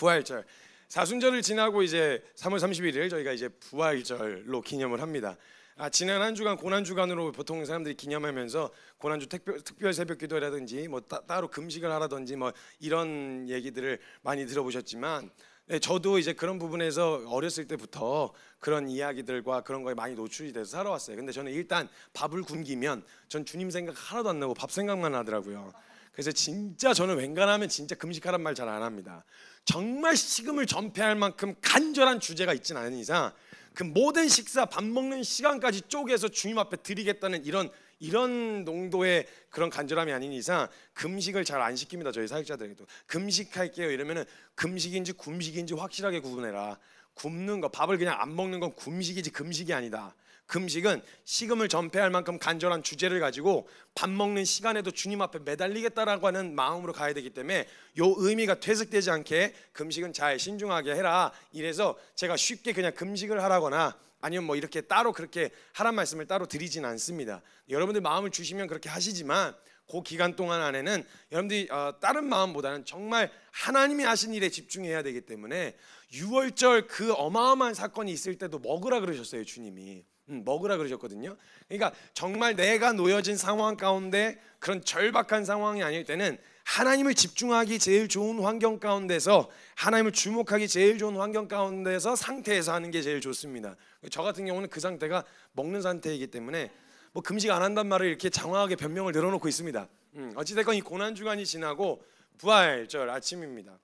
부활절. 사순절을 지나고 이제 3월 31일 저희가 이제 부활절로 기념을 합니다. 아, 지난 한 주간 고난 주간으로 보통 사람들이 기념하면서 고난주 특별, 특별 새벽 기도라든지 뭐 따, 따로 금식을 하라든지 뭐 이런 얘기들을 많이 들어보셨지만 네, 저도 이제 그런 부분에서 어렸을 때부터 그런 이야기들과 그런 거에 많이 노출이 돼서 살아왔어요. 근데 저는 일단 밥을 굶기면 전 주님 생각 하나도 안 나고 밥 생각만 하더라고요. 그래서 진짜 저는 웬간하면 진짜 금식하란 말 잘 안 합니다. 정말 식음을 전폐할 만큼 간절한 주제가 있진 않은 이상 그 모든 식사 밥 먹는 시간까지 쪼개서 주님 앞에 드리겠다는 이런 이런 농도의 그런 간절함이 아닌 이상 금식을 잘 안 시킵니다 저희 사역자들에게도 금식할게요 이러면은 금식인지 굶식인지 확실하게 구분해라 굶는 거 밥을 그냥 안 먹는 건 굶식이지 금식이 아니다 금식은 식음을 전폐할 만큼 간절한 주제를 가지고 밥 먹는 시간에도 주님 앞에 매달리겠다라고 하는 마음으로 가야 되기 때문에 요 의미가 퇴색되지 않게 금식은 잘 신중하게 해라. 이래서 제가 쉽게 그냥 금식을 하라거나 아니면 뭐 이렇게 따로 그렇게 하란 말씀을 따로 드리진 않습니다. 여러분들 마음을 주시면 그렇게 하시지만 그 기간 동안 안에는 여러분들이 어, 다른 마음보다는 정말 하나님이 하신 일에 집중해야 되기 때문에 6월절 그 어마어마한 사건이 있을 때도 먹으라 그러셨어요 주님이 음, 먹으라 그러셨거든요. 그러니까 정말 내가 놓여진 상황 가운데 그런 절박한 상황이 아닐 때는 하나님을 집중하기 제일 좋은 환경 가운데서 하나님을 주목하기 제일 좋은 환경 가운데서 상태에서 하는 게 제일 좋습니다. 저 같은 경우는 그 상태가 먹는 상태이기 때문에 뭐 금식 안 한단 말을 이렇게 장황하게 변명을 늘어놓고 있습니다. 음, 어찌됐건 이 고난 주간이 지나고 부활절 아침입니다.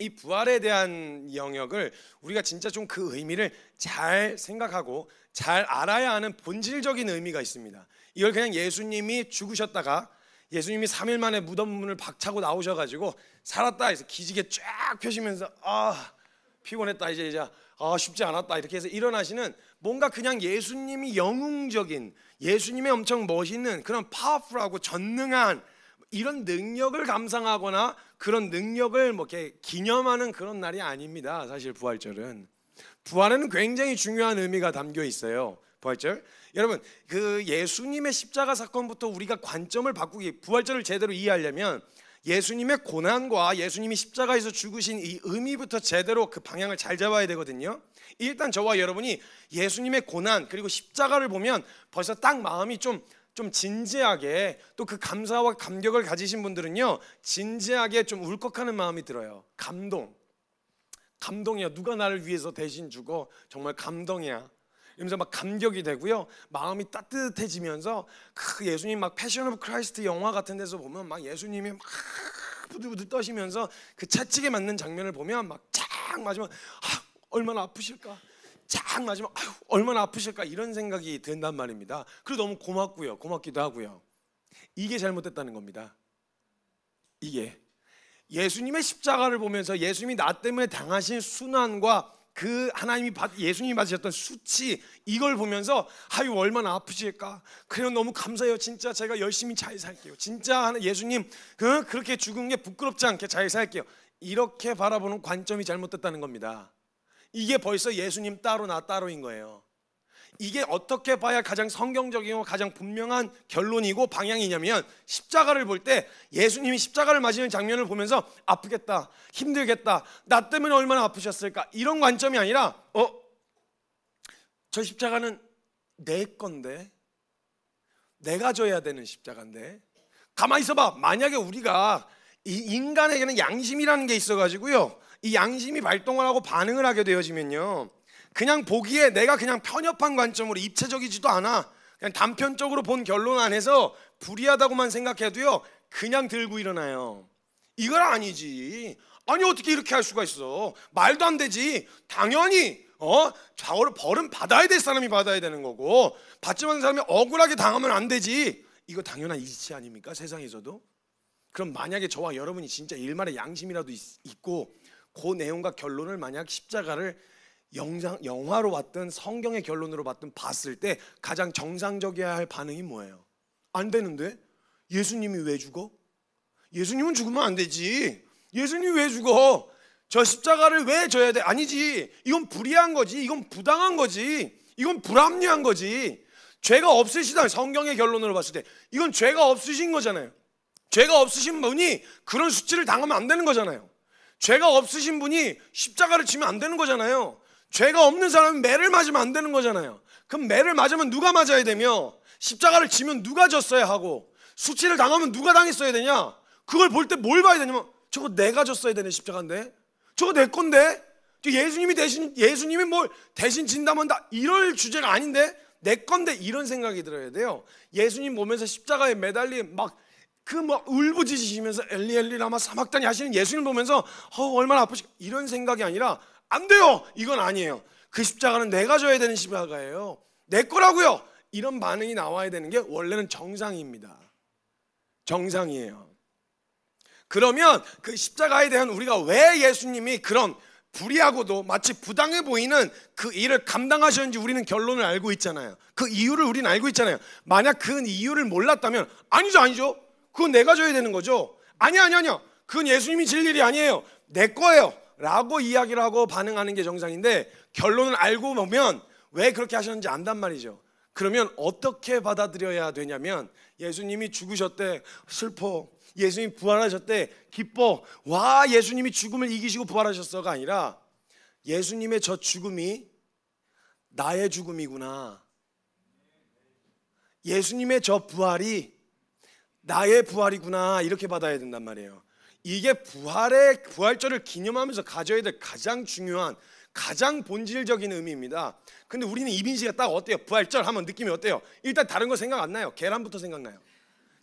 이 부활에 대한 영역을 우리가 진짜 좀 그 의미를 잘 생각하고 잘 알아야 하는 본질적인 의미가 있습니다. 이걸 그냥 예수님이 죽으셨다가 예수님이 3일 만에 무덤 문을 박차고 나오셔 가지고 살았다 해서 기지개 쫙 펴시면서 아 피곤했다 이제 이제 아 쉽지 않았다 이렇게 해서 일어나시는 뭔가 그냥 예수님이 영웅적인 예수님의 엄청 멋있는 그런 파워풀하고 전능한 이런 능력을 감상하거나 그런 능력을 뭐 이렇게 기념하는 그런 날이 아닙니다. 사실 부활절은 부활에는 굉장히 중요한 의미가 담겨 있어요. 부활절 여러분 그 예수님의 십자가 사건부터 우리가 관점을 바꾸기 부활절을 제대로 이해하려면 예수님의 고난과 예수님이 십자가에서 죽으신 이 의미부터 제대로 그 방향을 잘 잡아야 되거든요. 일단 저와 여러분이 예수님의 고난 그리고 십자가를 보면 벌써 딱 마음이 좀좀 진지하게 또 그 감사와 감격을 가지신 분들은요 진지하게 좀 울컥하는 마음이 들어요 감동 감동이야 누가 나를 위해서 대신 주고 정말 감동이야 이러면서 막 감격이 되고요 마음이 따뜻해지면서 그 예수님 막 패션 오브 크라이스트 영화 같은 데서 보면 막 예수님이 막 부들부들 떠시면서 그 채찍에 맞는 장면을 보면 막 쫙 맞으면 아, 얼마나 아프실까 쫙 맞으면 아유, 얼마나 아프실까 이런 생각이 든단 말입니다. 그리고 너무 고맙고요. 고맙기도 하고요. 이게 잘못됐다는 겁니다. 이게 예수님의 십자가를 보면서 예수님이 나 때문에 당하신 순환과 그 하나님이 받, 예수님이 받으셨던 수치 이걸 보면서 아유 얼마나 아프실까 그래요 너무 감사해요 진짜 제가 열심히 잘 살게요 진짜 예수님 그 그렇게 죽은 게 부끄럽지 않게 잘 살게요 이렇게 바라보는 관점이 잘못됐다는 겁니다 이게 벌써 예수님 따로 나 따로인 거예요. 이게 어떻게 봐야 가장 성경적이고 가장 분명한 결론이고 방향이냐면 십자가를 볼 때 예수님이 십자가를 맞이는 장면을 보면서 아프겠다, 힘들겠다, 나 때문에 얼마나 아프셨을까 이런 관점이 아니라 어? 저 십자가는 내 건데 내가 져야 되는 십자가인데 가만히 있어봐 만약에 우리가 이 인간에게는 양심이라는 게 있어가지고요 이 양심이 발동을 하고 반응을 하게 되어지면요. 그냥 보기에 내가 그냥 편협한 관점으로 입체적이지도 않아. 그냥 단편적으로 본 결론 안에서 불이하다고만 생각해도요. 그냥 들고 일어나요. 이건 아니지. 아니 어떻게 이렇게 할 수가 있어? 말도 안 되지. 당연히 어좌우로 벌은 받아야 될 사람이 받아야 되는 거고 받지 않는 사람이 억울하게 당하면 안 되지. 이거 당연한 이치 아닙니까 세상에서도? 그럼 만약에 저와 여러분이 진짜 일말의 양심이라도 있, 있고 그 내용과 결론을 만약 십자가를 영상, 영화로 봤든 성경의 결론으로 봤든 봤을 때 가장 정상적이어야 할 반응이 뭐예요? 안 되는데? 예수님이 왜 죽어? 예수님은 죽으면 안 되지. 예수님 왜 죽어? 저 십자가를 왜 져야 돼? 아니지. 이건 불의한 거지. 이건 부당한 거지. 이건 불합리한 거지. 죄가 없으시다. 성경의 결론으로 봤을 때 이건 죄가 없으신 거잖아요. 죄가 없으신 분이 그런 수치를 당하면 안 되는 거잖아요. 죄가 없으신 분이 십자가를 지면 안 되는 거잖아요. 죄가 없는 사람은 매를 맞으면 안 되는 거잖아요. 그럼 매를 맞으면 누가 맞아야 되며 십자가를 지면 누가 졌어야 하고 수치를 당하면 누가 당했어야 되냐? 그걸 볼 때 뭘 봐야 되냐면 저거 내가 졌어야 되는 십자가인데 저거 내 건데 예수님이 대신 예수님이 뭘 대신 진다면 다 이럴 주제가 아닌데 내 건데 이런 생각이 들어야 돼요. 예수님 보면서 십자가에 매달린 막 그뭐 울부짖으시면서 엘리엘리 라마 사막단이 하시는 예수님 을 보면서 어 얼마나 아프시 이런 생각이 아니라 안 돼요 이건 아니에요 그 십자가는 내가 져야 되는 십자가예요 내 거라고요 이런 반응이 나와야 되는 게 원래는 정상입니다 정상이에요 그러면 그 십자가에 대한 우리가 왜 예수님이 그런 불의하고도 마치 부당해 보이는 그 일을 감당하셨는지 우리는 결론을 알고 있잖아요. 그 이유를 우리는 알고 있잖아요. 만약 그 이유를 몰랐다면 아니죠, 아니죠. 그건 내가 줘야 되는 거죠. 아니야, 아니야, 아니요 그건 예수님이 질 일이 아니에요. 내 거예요. 라고 이야기를 하고 반응하는 게 정상인데 결론을 알고 보면 왜 그렇게 하셨는지 안단 말이죠. 그러면 어떻게 받아들여야 되냐면 예수님이 죽으셨대 슬퍼 예수님이 부활하셨대 기뻐 와 예수님이 죽음을 이기시고 부활하셨어가 아니라 예수님의 저 죽음이 나의 죽음이구나 예수님의 저 부활이 나의 부활이구나 이렇게 받아야 된단 말이에요. 이게 부활의 부활절을 기념하면서 가져야 될 가장 중요한 가장 본질적인 의미입니다. 근데 우리는 이빈씨가 딱 어때요? 부활절 하면 느낌이 어때요? 일단 다른 거 생각 안 나요. 계란부터 생각나요.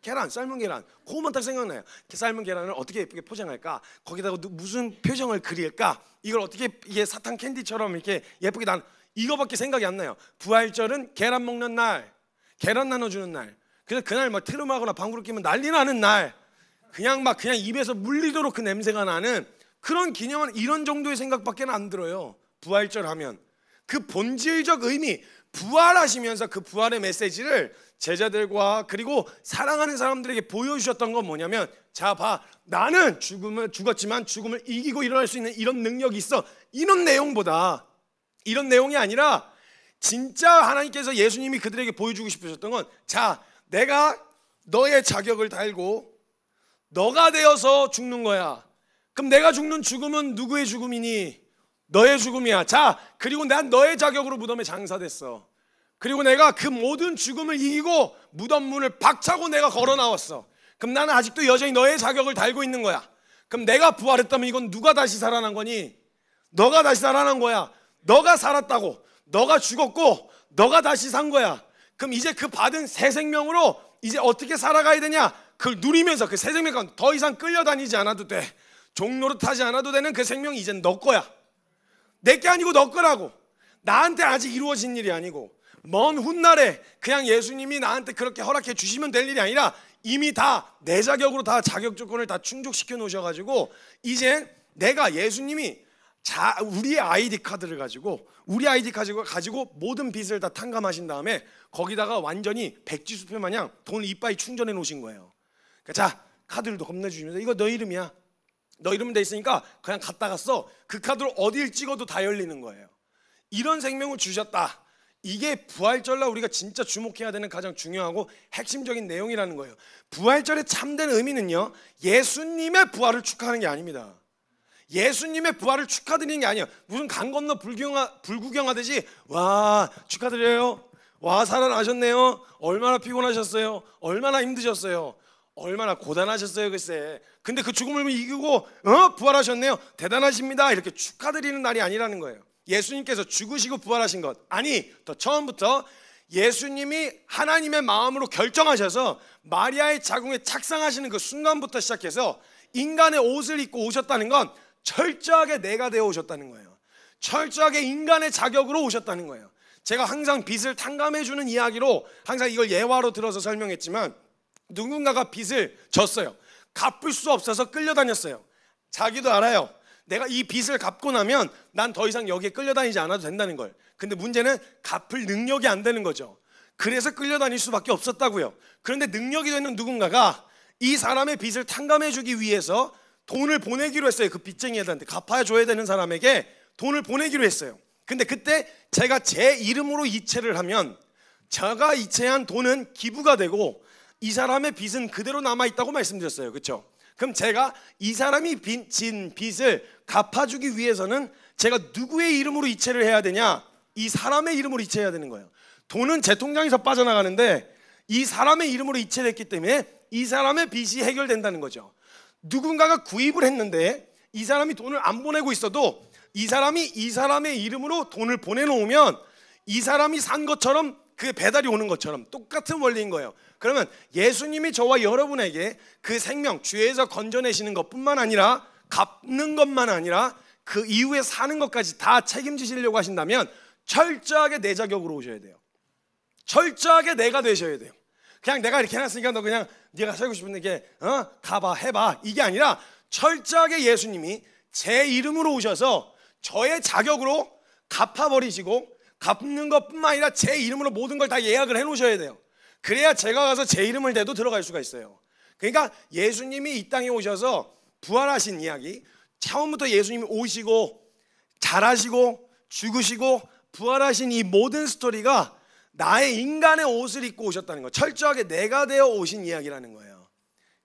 계란, 삶은 계란. 그것만 딱 생각나요. 삶은 계란을 어떻게 예쁘게 포장할까? 거기다가 무슨 표정을 그릴까? 이걸 어떻게 이게 사탕 캔디처럼 이렇게 예쁘게 난 이거밖에 생각이 안 나요. 부활절은 계란 먹는 날, 계란 나눠주는 날, 그래서 그날 막 뭐 트름하거나 방구를 끼면 난리 나는 날 그냥 막 그냥 입에서 물리도록 그 냄새가 나는 그런 기념은 이런 정도의 생각밖에 안 들어요. 부활절 하면 그 본질적 의미 부활하시면서 그 부활의 메시지를 제자들과 그리고 사랑하는 사람들에게 보여주셨던 건 뭐냐면 자 봐 나는 죽음을 죽었지만 죽음을 이기고 일어날 수 있는 이런 능력이 있어 이런 내용보다 이런 내용이 아니라 진짜 하나님께서 예수님이 그들에게 보여주고 싶으셨던 건자 내가 너의 자격을 달고 너가 되어서 죽는 거야. 그럼 내가 죽는 죽음은 누구의 죽음이니? 너의 죽음이야. 자, 그리고 난 너의 자격으로 무덤에 장사됐어. 그리고 내가 그 모든 죽음을 이기고 무덤 문을 박차고 내가 걸어 나왔어. 그럼 나는 아직도 여전히 너의 자격을 달고 있는 거야. 그럼 내가 부활했다면 이건 누가 다시 살아난 거니? 너가 다시 살아난 거야. 너가 살았다고. 너가 죽었고 너가 다시 산 거야. 그럼 이제 그 받은 새 생명으로 이제 어떻게 살아가야 되냐? 그걸 누리면서 그 새 생명 가더 이상 끌려다니지 않아도 돼. 종로로 타지 않아도 되는 그 생명이 이젠 너 거야. 내 게 아니고 너 거라고. 나한테 아직 이루어진 일이 아니고 먼 훗날에 그냥 예수님이 나한테 그렇게 허락해 주시면 될 일이 아니라 이미 다 내 자격으로 다 자격 조건을 다 충족시켜 놓으셔가지고 이젠 내가 예수님이 자, 우리의 아이디 카드를 가지고 우리 아이디 가지고 가지고 모든 빚을 다 탕감하신 다음에 거기다가 완전히 백지수표 마냥 돈을 이빠이 충전해 놓으신 거예요. 그러니까 자 카드를 겁내 주시면서 이거 너 이름이야. 너 이름 돼 있으니까 그냥 갖다 갔어. 그 카드로 어딜 찍어도 다 열리는 거예요. 이런 생명을 주셨다. 이게 부활절날 우리가 진짜 주목해야 되는 가장 중요하고 핵심적인 내용이라는 거예요. 부활절의 참된 의미는요. 예수님의 부활을 축하하는 게 아닙니다. 예수님의 부활을 축하드리는 게 아니에요. 무슨 강 건너 불경하, 불구경하듯이 와 축하드려요. 와 살아나셨네요. 얼마나 피곤하셨어요. 얼마나 힘드셨어요. 얼마나 고단하셨어요, 글쎄. 근데 그 죽음을 이기고 어? 부활하셨네요. 대단하십니다. 이렇게 축하드리는 날이 아니라는 거예요. 예수님께서 죽으시고 부활하신 것. 아니, 더 처음부터 예수님이 하나님의 마음으로 결정하셔서 마리아의 자궁에 착상하시는 그 순간부터 시작해서 인간의 옷을 입고 오셨다는 건 철저하게 내가 되어 오셨다는 거예요. 철저하게 인간의 자격으로 오셨다는 거예요. 제가 항상 빚을 탕감해 주는 이야기로 항상 이걸 예화로 들어서 설명했지만 누군가가 빚을 졌어요. 갚을 수 없어서 끌려다녔어요. 자기도 알아요. 내가 이 빚을 갚고 나면 난 더 이상 여기에 끌려다니지 않아도 된다는 걸. 근데 문제는 갚을 능력이 안 되는 거죠. 그래서 끌려다닐 수밖에 없었다고요. 그런데 능력이 되는 누군가가 이 사람의 빚을 탕감해 주기 위해서 돈을 보내기로 했어요. 그 빚쟁이한테 갚아줘야 야 되는 사람에게 돈을 보내기로 했어요. 근데 그때 제가 제 이름으로 이체를 하면 제가 이체한 돈은 기부가 되고 이 사람의 빚은 그대로 남아 있다고 말씀드렸어요. 그렇죠? 그럼 제가 이 사람이 빈, 진 빚을 갚아주기 위해서는 제가 누구의 이름으로 이체를 해야 되냐? 이 사람의 이름으로 이체해야 되는 거예요. 돈은 제 통장에서 빠져나가는데 이 사람의 이름으로 이체됐기 때문에 이 사람의 빚이 해결된다는 거죠. 누군가가 구입을 했는데 이 사람이 돈을 안 보내고 있어도 이 사람이 이 사람의 이름으로 돈을 보내놓으면 이 사람이 산 것처럼 그 배달이 오는 것처럼 똑같은 원리인 거예요. 그러면 예수님이 저와 여러분에게 그 생명 죄에서 건져내시는 것뿐만 아니라 갚는 것만 아니라 그 이후에 사는 것까지 다 책임지시려고 하신다면 철저하게 내 자격으로 오셔야 돼요. 철저하게 내가 되셔야 돼요. 그냥 내가 이렇게 해놨으니까 너 그냥 네가 살고 싶은데 게 어? 가봐 해봐 이게 아니라 철저하게 예수님이 제 이름으로 오셔서 저의 자격으로 갚아버리시고 갚는 것뿐만 아니라 제 이름으로 모든 걸 다 예약을 해놓으셔야 돼요. 그래야 제가 가서 제 이름을 대도 들어갈 수가 있어요. 그러니까 예수님이 이 땅에 오셔서 부활하신 이야기 처음부터 예수님이 오시고 잘하시고 죽으시고 부활하신 이 모든 스토리가 나의 인간의 옷을 입고 오셨다는 거 철저하게 내가 되어 오신 이야기라는 거예요.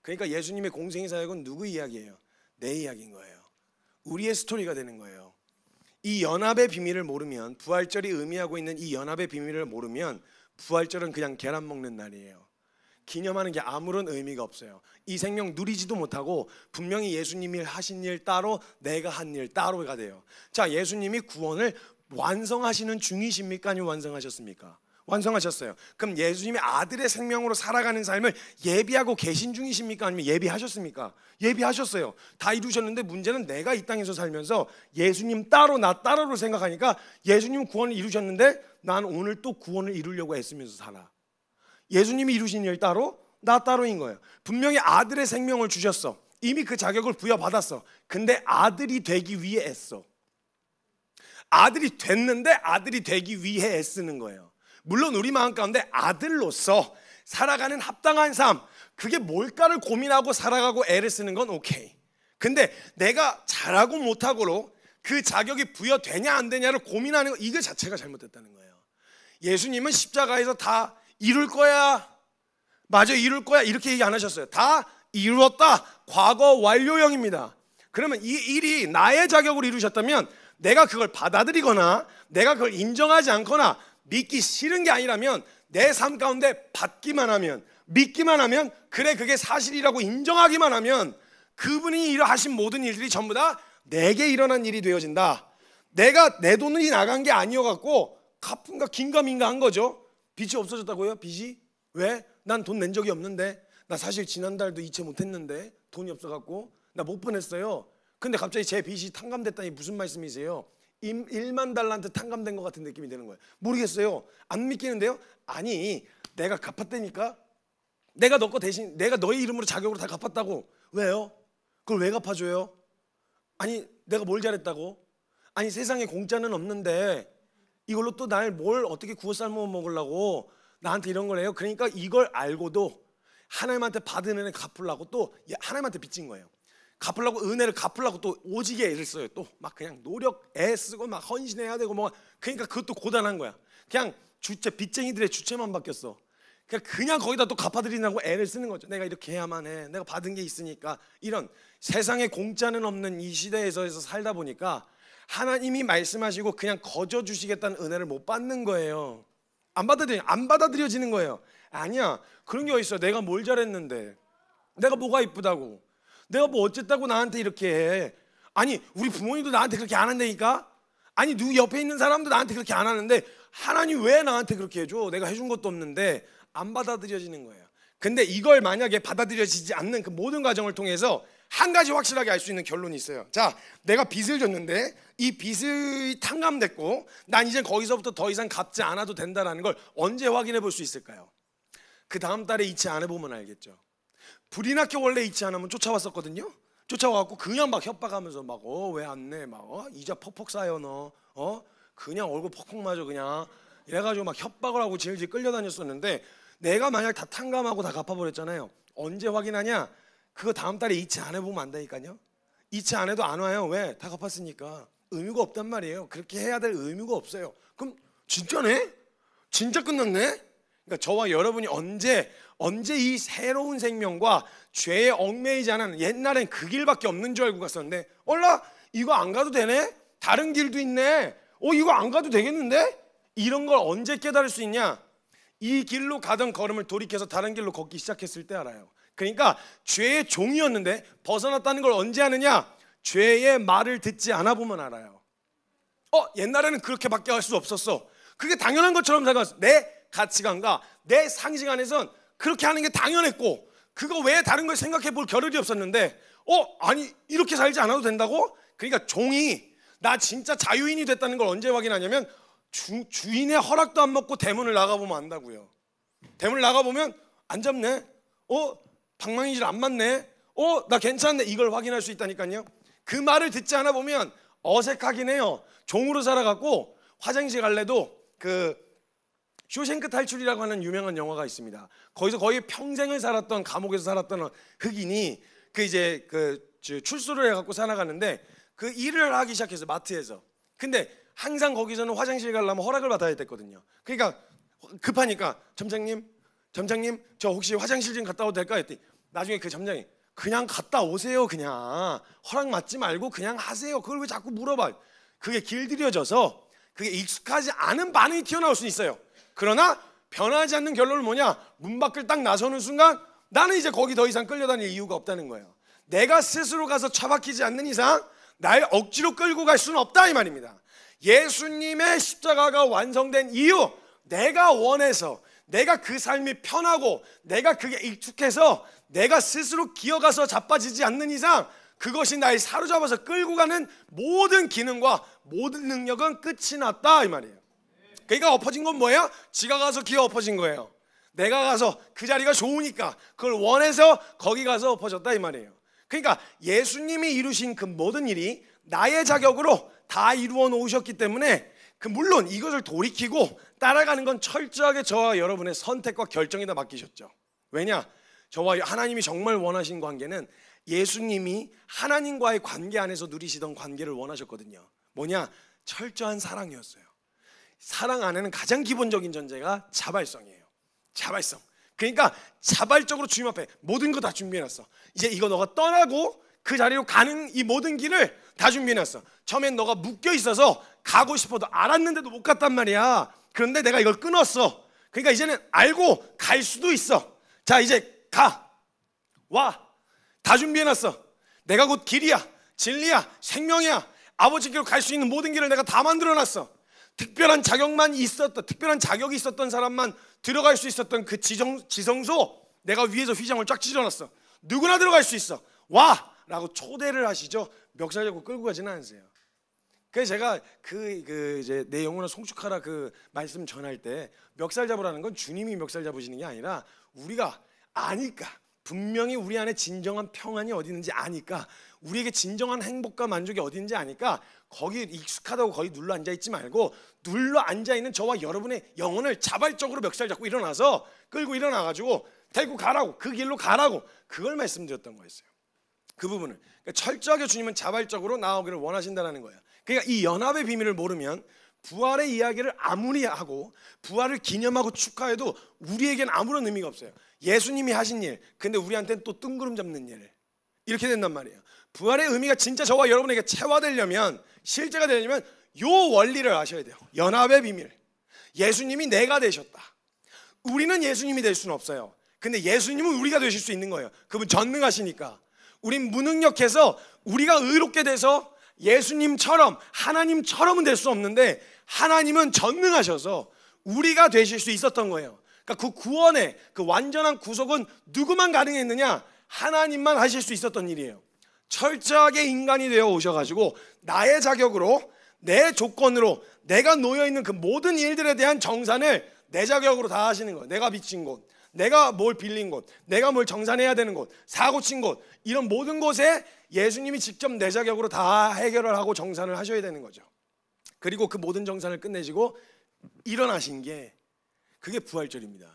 그러니까 예수님의 공생의 사역은 누구 이야기예요? 내 이야기인 거예요. 우리의 스토리가 되는 거예요. 이 연합의 비밀을 모르면 부활절이 의미하고 있는 이 연합의 비밀을 모르면 부활절은 그냥 계란 먹는 날이에요. 기념하는 게 아무런 의미가 없어요. 이 생명 누리지도 못하고 분명히 예수님이 하신 일 따로 내가 한 일 따로가 돼요. 자, 예수님이 구원을 완성하시는 중이십니까? 아니면 완성하셨습니까? 완성하셨어요. 그럼 예수님의 아들의 생명으로 살아가는 삶을 예비하고 계신 중이십니까? 아니면 예비하셨습니까? 예비하셨어요. 다 이루셨는데 문제는 내가 이 땅에서 살면서 예수님 따로 나 따로로 생각하니까 예수님 구원을 이루셨는데 난 오늘 또 구원을 이루려고 애쓰면서 살아. 예수님이 이루신 일 따로 나 따로인 거예요. 분명히 아들의 생명을 주셨어. 이미 그 자격을 부여받았어. 근데 아들이 되기 위해 애써. 아들이 됐는데 아들이 되기 위해 애쓰는 거예요. 물론 우리 마음 가운데 아들로서 살아가는 합당한 삶, 그게 뭘까를 고민하고 살아가고 애를 쓰는 건 오케이. 근데 내가 잘하고 못하고로 그 자격이 부여되냐 안 되냐를 고민하는 거, 이거 자체가 잘못됐다는 거예요. 예수님은 십자가에서 다 이룰 거야. 맞아, 이룰 거야. 이렇게 얘기 안 하셨어요. 다 이루었다. 과거 완료형입니다. 그러면 이 일이 나의 자격으로 이루셨다면 내가 그걸 받아들이거나 내가 그걸 인정하지 않거나 믿기 싫은 게 아니라면 내 삶 가운데 받기만 하면 믿기만 하면 그래 그게 사실이라고 인정하기만 하면 그분이 일하신 모든 일들이 전부 다 내게 일어난 일이 되어진다. 내가 내 돈이 나간 게 아니어 갖고 가품과 긴가민가 한 거죠. 빚이 없어졌다고요? 빚이? 왜? 난 돈 낸 적이 없는데. 나 사실 지난달도 이체 못 했는데 돈이 없어 갖고 나 못 보냈어요. 근데 갑자기 제 빚이 탕감됐다니 무슨 말씀이세요? 1만 달러한테 탕감된 것 같은 느낌이 드는 거예요. 모르겠어요. 안 믿기는데요? 아니, 내가 갚았다니까. 내가 너거 대신 내가 너의 이름으로 자격으로 다 갚았다고. 왜요? 그걸 왜 갚아줘요? 아니, 내가 뭘 잘했다고? 아니, 세상에 공짜는 없는데 이걸로 또 날 뭘 어떻게 구워 삶아 먹으려고 나한테 이런 걸 해요. 그러니까 이걸 알고도 하나님한테 받은 은혜 갚으려고 또 하나님한테 빚진 거예요. 갚으려고 은혜를 갚으려고 또 오지게 애를 써요. 또 막 그냥 노력 애쓰고 막 헌신해야 되고 뭐 그러니까 그것도 고단한 거야. 그냥 주체 빚쟁이들의 주체만 바뀌었어. 그냥 그냥 거기다 또 갚아드리려고 애를 쓰는 거죠. 내가 이렇게 해야만 해. 내가 받은 게 있으니까 이런 세상에 공짜는 없는 이 시대에서 살다 보니까 하나님이 말씀하시고 그냥 거저 주시겠다는 은혜를 못 받는 거예요. 안 받아들여 안 받아들여지는 거예요. 아니야 그런 게 어딨어. 내가 뭘 잘했는데 내가 뭐가 이쁘다고. 내가 뭐 어쨌다고 나한테 이렇게 해. 아니 우리 부모님도 나한테 그렇게 안 한다니까. 아니 누구 옆에 있는 사람도 나한테 그렇게 안 하는데 하나님 왜 나한테 그렇게 해줘? 내가 해준 것도 없는데 안 받아들여지는 거예요. 근데 이걸 만약에 받아들여지지 않는 그 모든 과정을 통해서 한 가지 확실하게 알 수 있는 결론이 있어요. 자, 내가 빚을 졌는데 이 빚이 탕감됐고 난 이제 거기서부터 더 이상 갚지 않아도 된다라는 걸 언제 확인해 볼 수 있을까요? 그 다음 달에 이체 안 해보면 알겠죠. 불이 났게 원래 있지 않으면 쫓아왔었거든요. 쫓아와갖고 그냥 막 협박하면서 막어왜안 내? 막 어? 이자 퍽퍽 쌓여 너. 어? 그냥 얼굴 퍽퍽 맞아 그냥. 이래가지고 막 협박을 하고 질질 끌려다녔었는데 내가 만약 다 탕감하고 다 갚아버렸잖아요. 언제 확인하냐? 그거 다음 달에 이체 안 해보면 안 되니까요. 이체 안 해도 안 와요. 왜? 다 갚았으니까. 의미가 없단 말이에요. 그렇게 해야 될 의미가 없어요. 그럼 진짜네? 진짜 끝났네? 그러니까 저와 여러분이 언제 언제 이 새로운 생명과 죄에 얽매이지 않은 옛날엔 그 길밖에 없는 줄 알고 갔었는데 얼라 이거 안 가도 되네? 다른 길도 있네. 어 이거 안 가도 되겠는데? 이런 걸 언제 깨달을 수 있냐? 이 길로 가던 걸음을 돌이켜서 다른 길로 걷기 시작했을 때 알아요. 그러니까 죄의 종이었는데 벗어났다는 걸 언제 아느냐? 죄의 말을 듣지 않아 보면 알아요. 어, 옛날에는 그렇게밖에 할 수 없었어. 그게 당연한 것처럼 생각했어. 내 가치관과 내 상식 안에선 그렇게 하는 게 당연했고 그거 외에 다른 걸 생각해 볼 겨를이 없었는데 어 아니 이렇게 살지 않아도 된다고? 그러니까 종이 나 진짜 자유인이 됐다는 걸 언제 확인하냐면 주, 주인의 허락도 안 먹고 대문을 나가보면 안다고요. 대문을 나가보면 안 잡네. 어 방망이질 안 맞네. 어 나 괜찮네. 이걸 확인할 수 있다니까요. 그 말을 듣지 않아 보면 어색하긴 해요. 종으로 살아갖고 화장실 갈래도 그 쇼생크 탈출이라고 하는 유명한 영화가 있습니다. 거기서 거의 평생을 살았던 감옥에서 살았던 흑인이 그 이제 그 출소를 해갖고 살아가는데 그 일을 하기 시작해서 마트에서. 근데 항상 거기서는 화장실 가려면 허락을 받아야 됐거든요. 그러니까 급하니까 점장님, 점장님 저 혹시 화장실 좀 갔다 오도 될까 했더니 나중에 그 점장이 그냥 갔다 오세요 그냥 허락 맞지 말고 그냥 하세요 그걸 왜 자꾸 물어봐 그게 길들여져서 그게 익숙하지 않은 반응이 튀어나올 수 있어요 그러나 변하지 않는 결론은 뭐냐? 문 밖을 딱 나서는 순간 나는 이제 거기 더 이상 끌려다닐 이유가 없다는 거예요. 내가 스스로 가서 처박히지 않는 이상 나를 억지로 끌고 갈 수는 없다 이 말입니다. 예수님의 십자가가 완성된 이유 내가 원해서 내가 그 삶이 편하고 내가 그게 익숙해서 내가 스스로 기어가서 자빠지지 않는 이상 그것이 나를 사로잡아서 끌고 가는 모든 기능과 모든 능력은 끝이 났다 이 말이에요. 그러니까 엎어진 건 뭐예요? 지가 가서 기어 엎어진 거예요. 내가 가서 그 자리가 좋으니까 그걸 원해서 거기 가서 엎어졌다 이 말이에요. 그러니까 예수님이 이루신 그 모든 일이 나의 자격으로 다 이루어 놓으셨기 때문에 그 물론 이것을 돌이키고 따라가는 건 철저하게 저와 여러분의 선택과 결정에 다 맡기셨죠. 왜냐? 저와 하나님이 정말 원하신 관계는 예수님이 하나님과의 관계 안에서 누리시던 관계를 원하셨거든요. 뭐냐? 철저한 사랑이었어요. 사랑 안에는 가장 기본적인 전제가 자발성이에요. 자발성. 그러니까 자발적으로 주님 앞에 모든 거 다 준비해놨어. 이제 이거 너가 떠나고 그 자리로 가는 이 모든 길을 다 준비해놨어. 처음엔 너가 묶여 있어서 가고 싶어도 알았는데도 못 갔단 말이야. 그런데 내가 이걸 끊었어. 그러니까 이제는 알고 갈 수도 있어. 자, 이제 가. 와. 다 준비해놨어. 내가 곧 길이야. 진리야. 생명이야. 아버지께로 갈 수 있는 모든 길을 내가 다 만들어놨어. 특별한 자격만 있었던 특별한 자격이 있었던 사람만 들어갈 수 있었던 그 지정, 지성소 내가 위에서 휘장을 쫙 찢어놨어 누구나 들어갈 수 있어 와! 라고 초대를 하시죠 멱살 잡고 끌고 가지는 않으세요 그래서 제가 그, 그 이제 내 영혼을 송축하라 그 말씀 전할 때 멱살 잡으라는 건 주님이 멱살 잡으시는 게 아니라 우리가 아니까 분명히 우리 안에 진정한 평안이 어디 있는지 아니까 우리에게 진정한 행복과 만족이 어디 있는지 아니까 거기 익숙하다고 거기 눌러 앉아 있지 말고 눌러 앉아 있는 저와 여러분의 영혼을 자발적으로 멱살 잡고 일어나서 끌고 일어나 가지고 데리고 가라고 그 길로 가라고 그걸 말씀드렸던 거였어요. 그 부분을 그러니까 철저하게 주님은 자발적으로 나오기를 원하신다는 거예요. 그러니까 이 연합의 비밀을 모르면 부활의 이야기를 아무리 하고 부활을 기념하고 축하해도 우리에겐 아무런 의미가 없어요. 예수님이 하신 일, 근데 우리한테는 또 뜬구름 잡는 일. 이렇게 된단 말이에요. 부활의 의미가 진짜 저와 여러분에게 체화되려면, 실제가 되려면 요 원리를 아셔야 돼요. 연합의 비밀. 예수님이 내가 되셨다. 우리는 예수님이 될 수는 없어요. 근데 예수님은 우리가 되실 수 있는 거예요. 그분 전능하시니까. 우린 무능력해서 우리가 의롭게 돼서 예수님처럼 하나님처럼은 될 수 없는데 하나님은 전능하셔서 우리가 되실 수 있었던 거예요. 그러니까 그 구원의 그 완전한 구속은 누구만 가능했느냐? 하나님만 하실 수 있었던 일이에요. 철저하게 인간이 되어 오셔가지고 나의 자격으로 내 조건으로 내가 놓여 있는 그 모든 일들에 대한 정산을 내 자격으로 다 하시는 거예요. 내가 빚진 곳, 내가 뭘 빌린 곳, 내가 뭘 정산해야 되는 곳, 사고 친 곳, 이런 모든 곳에 예수님이 직접 내 자격으로 다 해결을 하고 정산을 하셔야 되는 거죠. 그리고 그 모든 정산을 끝내시고 일어나신 게 그게 부활절입니다.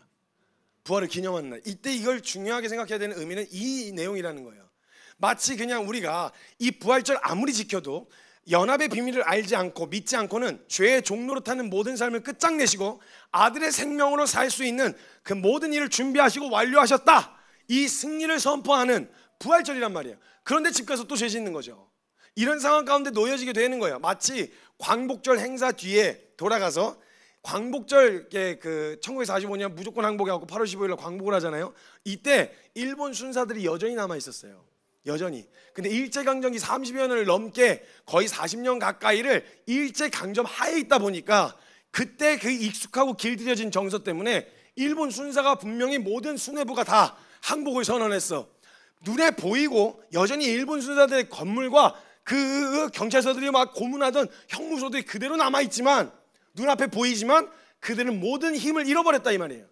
부활을 기념하는 날. 이때 이걸 중요하게 생각해야 되는 의미는 이 내용이라는 거예요. 마치 그냥 우리가 이 부활절 아무리 지켜도 연합의 비밀을 알지 않고 믿지 않고는 죄의 종로로 타는 모든 삶을 끝장내시고 아들의 생명으로 살 수 있는 그 모든 일을 준비하시고 완료하셨다. 이 승리를 선포하는 부활절이란 말이에요. 그런데 집 가서 또 죄 짓는 거죠. 이런 상황 가운데 놓여지게 되는 거예요. 마치 광복절 행사 뒤에 돌아가서 광복절 예, 그 1945년 무조건 항복해갖고 8월 15일날 광복을 하잖아요. 이때 일본 순사들이 여전히 남아 있었어요. 여전히. 근데 일제강점기 30여 년을 넘게 거의 40년 가까이를 일제강점 하에 있다 보니까 그때 그 익숙하고 길들여진 정서 때문에 일본 순사가 분명히 모든 수뇌부가 다 항복을 선언했어. 눈에 보이고 여전히 일본 순사들의 건물과 그 경찰서들이 막 고문하던 형무소들이 그대로 남아있지만 눈앞에 보이지만 그들은 모든 힘을 잃어버렸다 이 말이에요.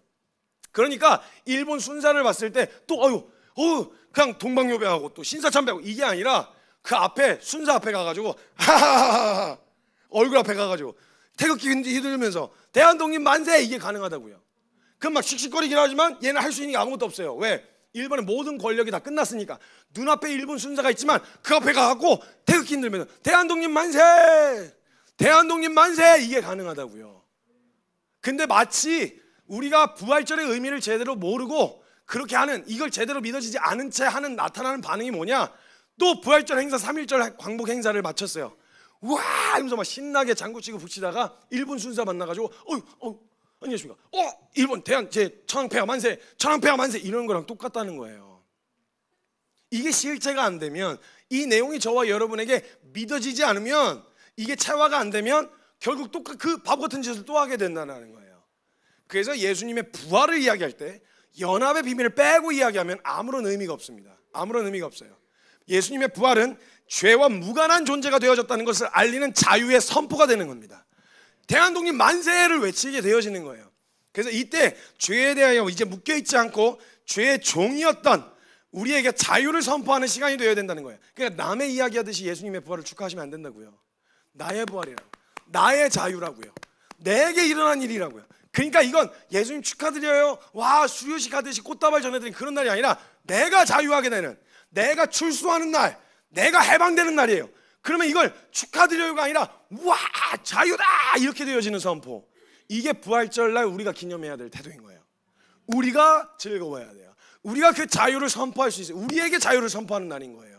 그러니까 일본 순사를 봤을 때 또 어유 어 그냥 동방요배하고 또 신사참배하고 이게 아니라 그 앞에 순사 앞에 가가지고 하하하하 얼굴 앞에 가가지고 태극기 휘두르면서 대한독립 만세 이게 가능하다고요. 그럼 막 씩씩거리긴 하지만 얘는 할 수 있는 게 아무것도 없어요. 왜? 일본의 모든 권력이 다 끝났으니까 눈앞에 일본 순사가 있지만 그 앞에 가갖고 태극기 흔들면 서 대한독립 만세 대한독립 만세 이게 가능하다고요. 근데 마치 우리가 부활절의 의미를 제대로 모르고 그렇게 하는 이걸 제대로 믿어지지 않은 채 하는 나타나는 반응이 뭐냐? 또 부활절 행사 3일절 광복 행사를 마쳤어요. 우와 하면서 막 신나게 장구치고 붙이다가 일본 순사 만나가지고 어휴어 안녕하십니까? 어 일본 대한 제 천황폐하 만세 천황폐하 만세 이런 거랑 똑같다는 거예요. 이게 실체가안 되면 이 내용이 저와 여러분에게 믿어지지 않으면 이게 체화가 안 되면 결국 또그 밥 같은 짓을 또 하게 된다는 거예요. 그래서 예수님의 부활을 이야기할 때 연합의 비밀을 빼고 이야기하면 아무런 의미가 없습니다. 아무런 의미가 없어요. 예수님의 부활은 죄와 무관한 존재가 되어졌다는 것을 알리는 자유의 선포가 되는 겁니다. 대한독립 만세를 외치게 되어지는 거예요. 그래서 이때 죄에 대하여 이제 묶여 있지 않고 죄의 종이었던 우리에게 자유를 선포하는 시간이 되어야 된다는 거예요. 그러니까 남의 이야기하듯이 예수님의 부활을 축하하시면 안 된다고요. 나의 부활이라고. 나의 자유라고요. 내게 일어난 일이라고요. 그러니까 이건 예수님 축하드려요. 와 수요식 하듯이 꽃다발 전해드린 그런 날이 아니라 내가 자유하게 되는 내가 출소하는 날 내가 해방되는 날이에요. 그러면 이걸 축하드려요가 아니라 와 자유다 이렇게 되어지는 선포. 이게 부활절날 우리가 기념해야 될 태도인 거예요. 우리가 즐거워야 돼요. 우리가 그 자유를 선포할 수 있어요. 우리에게 자유를 선포하는 날인 거예요.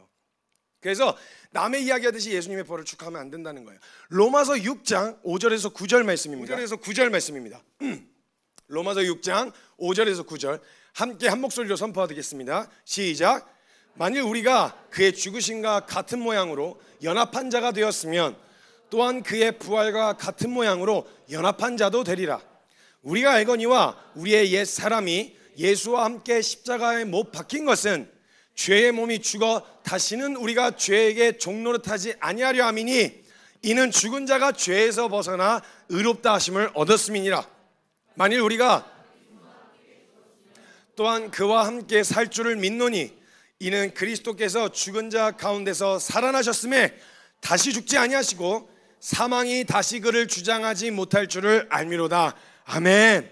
그래서 남의 이야기하듯이 예수님의 벌을 축하하면 안 된다는 거예요. 로마서 6장 5절에서 9절 말씀입니다. 5절에서 9절 말씀입니다. 로마서 6장 5절에서 9절 함께 한 목소리로 선포하겠습니다. 시작. 만일 우리가 그의 죽으심과 같은 모양으로 연합한 자가 되었으면 또한 그의 부활과 같은 모양으로 연합한 자도 되리라. 우리가 알거니와 우리의 옛 사람이 예수와 함께 십자가에 못 박힌 것은 죄의 몸이 죽어 다시는 우리가 죄에게 종노릇하지 아니하려 함이니 이는 죽은 자가 죄에서 벗어나 의롭다 하심을 얻었음이니라. 만일 우리가 또한 그와 함께 살 줄을 믿노니 이는 그리스도께서 죽은 자 가운데서 살아나셨음에 다시 죽지 아니하시고 사망이 다시 그를 주장하지 못할 줄을 알미로다. 아멘.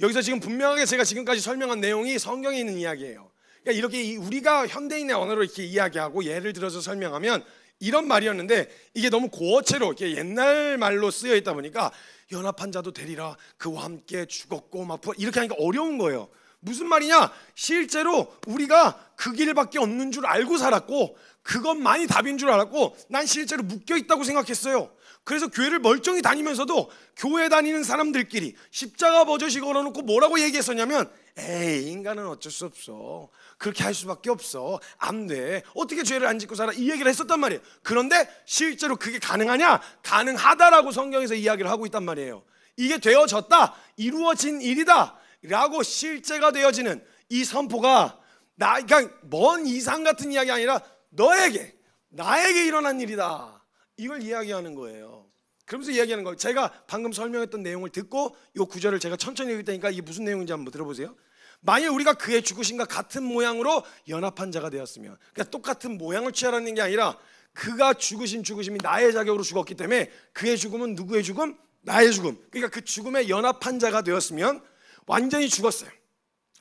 여기서 지금 분명하게 제가 지금까지 설명한 내용이 성경에 있는 이야기예요. 그러니까 이렇게 우리가 현대인의 언어로 이렇게 이야기하고 예를 들어서 설명하면 이런 말이었는데 이게 너무 고어체로 이렇게 옛날 말로 쓰여 있다 보니까 연합한 자도 되리라 그와 함께 죽었고 막 이렇게 하니까 어려운 거예요. 무슨 말이냐? 실제로 우리가 그 길밖에 없는 줄 알고 살았고 그것만이 답인 줄 알았고 난 실제로 묶여 있다고 생각했어요. 그래서 교회를 멀쩡히 다니면서도 교회 다니는 사람들끼리 십자가 버젓이 걸어놓고 뭐라고 얘기했었냐면 에이 인간은 어쩔 수 없어 그렇게 할 수밖에 없어 안 돼 어떻게 죄를 안 짓고 살아 이 얘기를 했었단 말이에요 그런데 실제로 그게 가능하냐 가능하다라고 성경에서 이야기를 하고 있단 말이에요 이게 되어졌다 이루어진 일이다 라고 실제가 되어지는 이 선포가 나 그러니까 먼 이상 같은 이야기 아니라 너에게 나에게 일어난 일이다 이걸 이야기하는 거예요. 그러면서 이야기하는 거예요. 제가 방금 설명했던 내용을 듣고 이 구절을 제가 천천히 읽을 테니까 이게 무슨 내용인지 한번 들어보세요. 만일 우리가 그의 죽으신과 같은 모양으로 연합한 자가 되었으면 그러니까 똑같은 모양을 취하라는 게 아니라 그가 죽으신 죽으심이 나의 자격으로 죽었기 때문에 그의 죽음은 누구의 죽음? 나의 죽음. 그러니까 그 죽음에 연합한 자가 되었으면 완전히 죽었어요.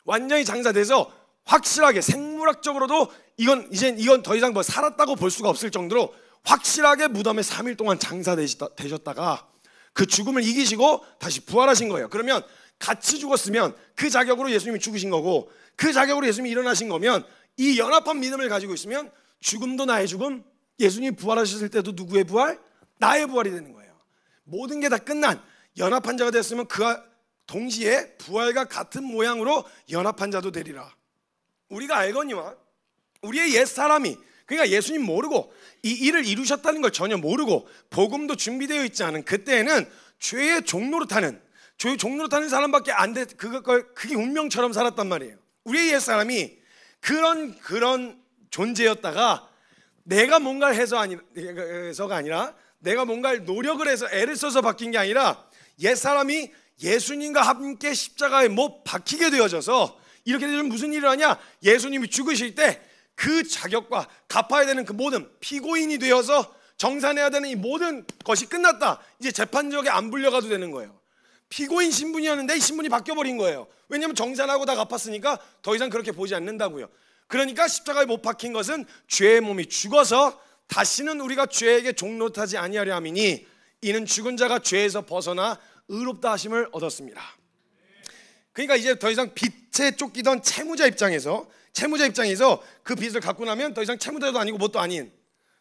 완전히 장사돼서 확실하게 생물학적으로도 이건 이젠 이건 더 이상 뭐 살았다고 볼 수가 없을 정도로 확실하게 무덤에 3일 동안 장사되셨다, 가그 죽음을 이기시고 다시 부활하신 거예요. 그러면 같이 죽었으면 그 자격으로 예수님이 죽으신 거고 그 자격으로 예수님이 일어나신 거면 이 연합한 믿음을 가지고 있으면 죽음도 나의 죽음, 예수님이 부활하셨을 때도 누구의 부활? 나의 부활이 되는 거예요. 모든 게 다 끝난 연합한 자가 됐으면 그 아, 동시에 부활과 같은 모양으로 연합한 자도 되리라. 우리가 알거니와 우리의 옛 사람이 그러니까 예수님 모르고 이 일을 이루셨다는 걸 전혀 모르고 복음도 준비되어 있지 않은 그때에는 죄의 종로로 타는 죄의 종로로 타는 사람밖에 안 돼. 그걸 그게 운명처럼 살았단 말이에요. 우리의 옛 사람이 그런 그런 존재였다가 내가 뭔가를 해서 아니, 해서가 아니라 내가 뭔가를 노력을 해서 애를 써서 바뀐 게 아니라 옛 사람이 예수님과 함께 십자가에 못 박히게 되어져서 이렇게 되면 무슨 일을 하냐? 예수님이 죽으실 때그 자격과 갚아야 되는 그 모든 피고인이 되어서 정산해야 되는 이 모든 것이 끝났다. 이제 재판지역에 안 불려가도 되는 거예요. 피고인 신분이었는데 이 신분이 바뀌어버린 거예요. 왜냐하면 정산하고 다 갚았으니까 더 이상 그렇게 보지 않는다고요. 그러니까 십자가에 못 박힌 것은 죄의 몸이 죽어서 다시는 우리가 죄에게 종노타지 아니하려 함이니 이는 죽은 자가 죄에서 벗어나 의롭다 하심을 얻었습니다. 그러니까 이제 더 이상 빛에 쫓기던 채무자 입장에서 채무자 입장에서 그 빚을 갖고 나면 더 이상 채무자도 아니고 뭣도 아닌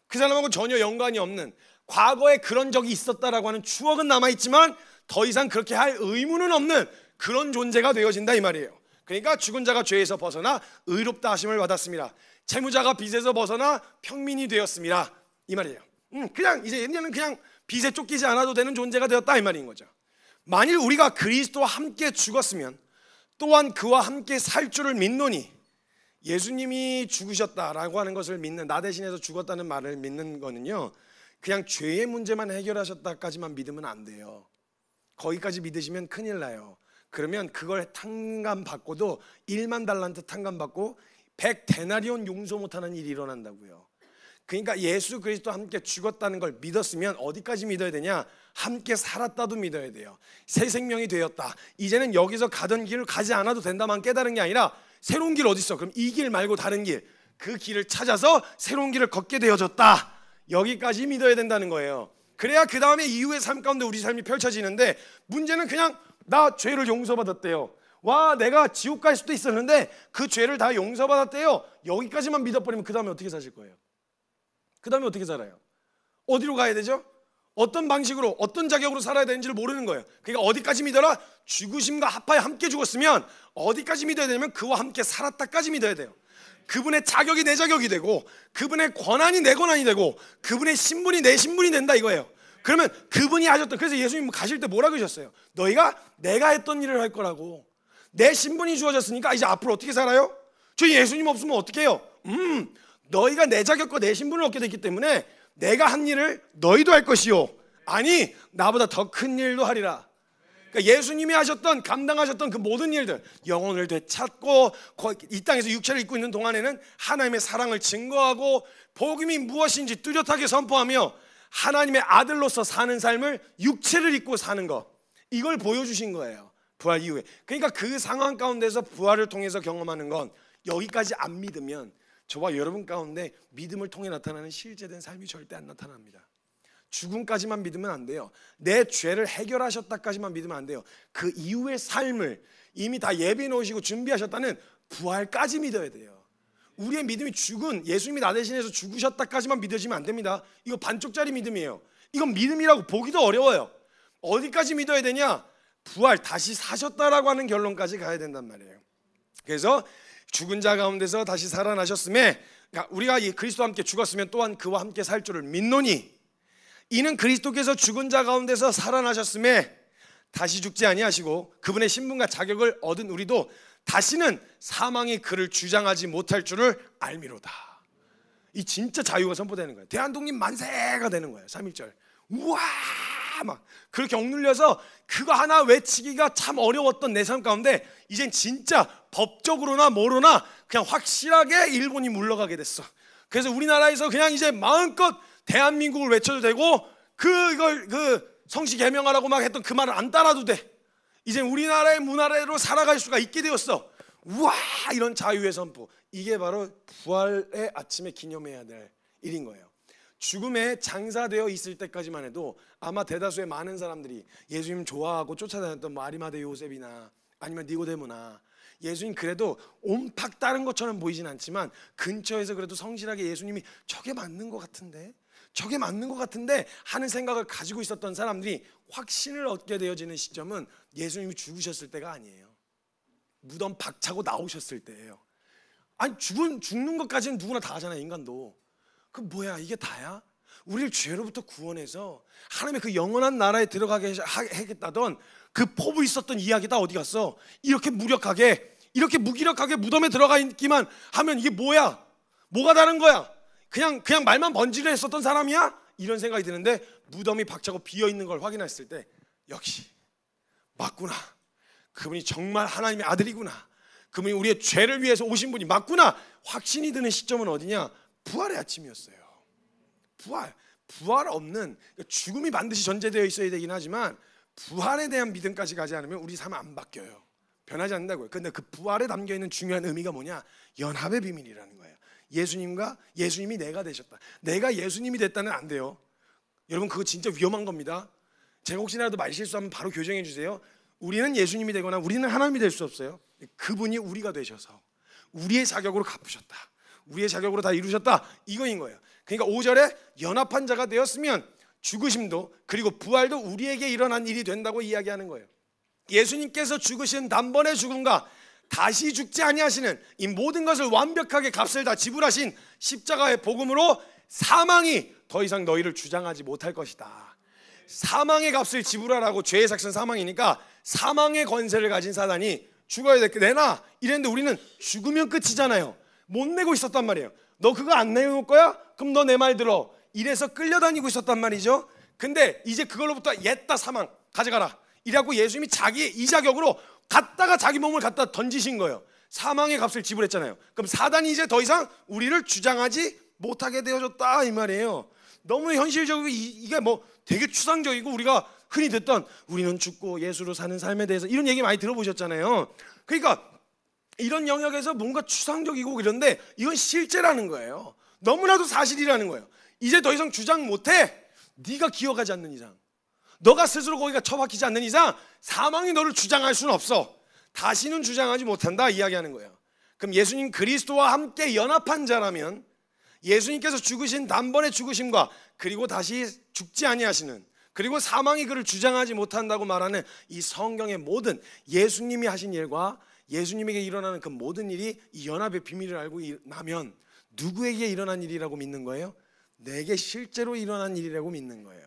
그 사람하고 전혀 연관이 없는 과거에 그런 적이 있었다라고 하는 추억은 남아있지만 더 이상 그렇게 할 의무는 없는 그런 존재가 되어진다 이 말이에요. 그러니까 죽은 자가 죄에서 벗어나 의롭다 하심을 받았습니다. 채무자가 빚에서 벗어나 평민이 되었습니다. 이 말이에요. 음, 그냥 이제 옛날에는 그냥 빚에 쫓기지 않아도 되는 존재가 되었다 이 말인 거죠. 만일 우리가 그리스도와 함께 죽었으면 또한 그와 함께 살 줄을 믿노니 예수님이 죽으셨다라고 하는 것을 믿는 나 대신해서 죽었다는 말을 믿는 거는요. 그냥 죄의 문제만 해결하셨다까지만 믿으면 안 돼요. 거기까지 믿으시면 큰일 나요. 그러면 그걸 탕감 받고도 1만 달란트 탕감 받고 100대나리온 용서 못 하는 일이 일어난다고요. 그러니까 예수 그리스도 함께 죽었다는 걸 믿었으면 어디까지 믿어야 되냐? 함께 살았다도 믿어야 돼요. 새 생명이 되었다. 이제는 여기서 가던 길을 가지 않아도 된다만 깨달은 게 아니라 새로운 길 어디 있어? 그럼 이 길 말고 다른 길. 그 길을 찾아서 새로운 길을 걷게 되어졌다. 여기까지 믿어야 된다는 거예요. 그래야 그 다음에 이후의 삶 가운데 우리 삶이 펼쳐지는데 문제는 그냥 나 죄를 용서받았대요. 와 내가 지옥 갈 수도 있었는데 그 죄를 다 용서받았대요. 여기까지만 믿어버리면 그 다음에 어떻게 사실 거예요? 그 다음에 어떻게 살아요? 어디로 가야 되죠? 어떤 방식으로 어떤 자격으로 살아야 되는지를 모르는 거예요. 그러니까 어디까지 믿어라? 죽으심과 합하여 함께 죽었으면 어디까지 믿어야 되냐면 그와 함께 살았다까지 믿어야 돼요. 그분의 자격이 내 자격이 되고 그분의 권한이 내 권한이 되고 그분의 신분이 내 신분이 된다 이거예요. 그러면 그분이 하셨던 그래서 예수님 가실 때 뭐라 그러셨어요? 너희가 내가 했던 일을 할 거라고 내 신분이 주어졌으니까 이제 앞으로 어떻게 살아요? 저 예수님 없으면 어떻게 해요? 음 너희가 내 자격과 내 신분을 얻게 됐기 때문에 내가 한 일을 너희도 할 것이요. 아니, 나보다 더 큰 일도 하리라. 그러니까 예수님이 하셨던, 감당하셨던 그 모든 일들, 영혼을 되찾고, 이 땅에서 육체를 입고 있는 동안에는 하나님의 사랑을 증거하고, 복음이 무엇인지 뚜렷하게 선포하며, 하나님의 아들로서 사는 삶을 육체를 입고 사는 것. 이걸 보여주신 거예요. 부활 이후에. 그러니까 그 상황 가운데서 부활을 통해서 경험하는 건 여기까지 안 믿으면 저와 여러분 가운데 믿음을 통해 나타나는 실제된 삶이 절대 안 나타납니다. 죽음까지만 믿으면 안 돼요. 내 죄를 해결하셨다까지만 믿으면 안 돼요. 그 이후의 삶을 이미 다 예비해 놓으시고 준비하셨다는 부활까지 믿어야 돼요. 우리의 믿음이 죽은 예수님이 나 대신해서 죽으셨다까지만 믿어지면 안 됩니다. 이거 반쪽짜리 믿음이에요. 이건 믿음이라고 보기도 어려워요. 어디까지 믿어야 되냐? 부활 다시 사셨다라고 하는 결론까지 가야 된단 말이에요. 그래서 죽은 자 가운데서 다시 살아나셨음에 그러니까 우리가 이 그리스도와 함께 죽었으면 또한 그와 함께 살 줄을 믿노니 이는 그리스도께서 죽은 자 가운데서 살아나셨음에 다시 죽지 아니하시고 그분의 신분과 자격을 얻은 우리도 다시는 사망이 그를 주장하지 못할 줄을 알미로다. 이 진짜 자유가 선포되는 거예요. 대한독립 만세가 되는 거예요. 3일절. 우와! 막 그렇게 억눌려서 그거 하나 외치기가 참 어려웠던 내 삶 가운데 이젠 진짜 법적으로나 뭐로나 그냥 확실하게 일본이 물러가게 됐어. 그래서 우리나라에서 그냥 이제 마음껏 대한민국을 외쳐도 되고 그걸 그성씨 개명하라고 막 했던 그 말을 안 따라도 돼. 이제 우리나라의 문화로 살아갈 수가 있게 되었어. 우와 이런 자유의 선포. 이게 바로 부활의 아침에 기념해야 될 일인 거예요. 죽음에 장사되어 있을 때까지만 해도 아마 대다수의 많은 사람들이 예수님 좋아하고 쫓아다녔던 마리마대 뭐 요셉이나 아니면 니고데모나 예수님 그래도 옴팍 다른 것처럼 보이진 않지만 근처에서 그래도 성실하게 예수님이 저게 맞는 것 같은데 저게 맞는 것 같은데 하는 생각을 가지고 있었던 사람들이 확신을 얻게 되어지는 시점은 예수님이 죽으셨을 때가 아니에요. 무덤 박차고 나오셨을 때예요. 아니 죽은 죽는 것까지는 누구나 다 하잖아요 인간도. 그 뭐야 이게 다야? 우리를 죄로부터 구원해서 하나님의 그 영원한 나라에 들어가게 하겠다던 그 포부 있었던 이야기 다 어디 갔어? 이렇게 무력하게 이렇게 무기력하게 무덤에 들어가 있기만 하면 이게 뭐야? 뭐가 다른 거야? 그냥 그냥 말만 번지를 했었던 사람이야? 이런 생각이 드는데 무덤이 박차고 비어 있는 걸 확인했을 때 역시 맞구나. 그분이 정말 하나님의 아들이구나. 그분이 우리의 죄를 위해서 오신 분이 맞구나. 확신이 드는 시점은 어디냐? 부활의 아침이었어요. 부활, 부활 없는 그러니까 죽음이 반드시 전제되어 있어야 되긴 하지만 부활에 대한 믿음까지 가지 않으면 우리 삶안 바뀌어요. 변하지 않는다고요. 근데 그 부활에 담겨 있는 중요한 의미가 뭐냐? 연합의 비밀이라는 거예요. 예수님과 예수님이 내가 되셨다. 내가 예수님이 됐다는 안 돼요. 여러분 그거 진짜 위험한 겁니다. 제가 혹시라도 말 실수하면 바로 교정해 주세요. 우리는 예수님이 되거나 우리는 하나님이 될 수 없어요. 그분이 우리가 되셔서 우리의 자격으로 갚으셨다. 우리의 자격으로 다 이루셨다. 이거인 거예요. 그러니까 5절에 연합한 자가 되었으면 죽으심도 그리고 부활도 우리에게 일어난 일이 된다고 이야기하는 거예요. 예수님께서 죽으신 단번에 죽음과 다시 죽지 아니하시는 이 모든 것을 완벽하게 값을 다 지불하신 십자가의 복음으로 사망이 더 이상 너희를 주장하지 못할 것이다. 사망의 값을 지불하라고 죄의 삭선 사망이니까 사망의 권세를 가진 사단이 죽어야 될게 내놔 이랬는데 우리는 죽으면 끝이잖아요. 못 내고 있었단 말이에요. 너 그거 안 내놓을 거야? 그럼 너 내 말 들어. 이래서 끌려다니고 있었단 말이죠. 근데 이제 그걸로부터 옛다 사망 가져가라. 이라고 예수님이 자기 이 자격으로 갔다가 자기 몸을 갖다 던지신 거예요. 사망의 값을 지불했잖아요. 그럼 사단이 이제 더 이상 우리를 주장하지 못하게 되어졌다 이 말이에요. 너무 현실적이고 이, 게뭐 되게 추상적이고 우리가 흔히 듣던 우리는 죽고 예수로 사는 삶에 대해서 이런 얘기 많이 들어보셨잖아요. 그러니까 이런 영역에서 뭔가 추상적이고 그런데 이건 실제라는 거예요. 너무나도 사실이라는 거예요. 이제 더 이상 주장 못해. 네가 기억하지 않는 이상, 너가 스스로 거기가 처박히지 않는 이상 사망이 너를 주장할 수는 없어. 다시는 주장하지 못한다 이야기하는 거예요. 그럼 예수님 그리스도와 함께 연합한 자라면 예수님께서 죽으신 단번에 죽으심과 그리고 다시 죽지 아니하시는 그리고 사망이 그를 주장하지 못한다고 말하는 이 성경의 모든 예수님이 하신 일과 예수님에게 일어나는 그 모든 일이 이 연합의 비밀을 알고 나면 누구에게 일어난 일이라고 믿는 거예요? 내게 실제로 일어난 일이라고 믿는 거예요.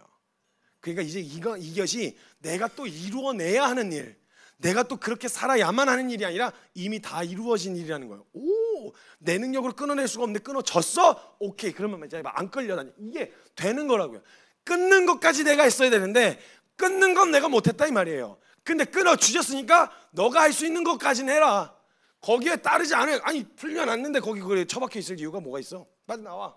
그러니까 이제 이거, 이것이 내가 또 이루어내야 하는 일, 내가 또 그렇게 살아야만 하는 일이 아니라 이미 다 이루어진 일이라는 거예요. 오, 내 능력으로 끊어낼 수가 없는데 끊어졌어? 오케이, 그러면 이제 안 끌려다니. 이게 되는 거라고요. 끊는 것까지 내가 했어야 되는데 끊는 건 내가 못했다 이 말이에요. 근데 끊어 주셨으니까 너가 할 수 있는 것까지는 해라. 거기에 따르지 않아요. 아니 풀려났는데 거기 그래 처박혀 있을 이유가 뭐가 있어? 빨리 나와.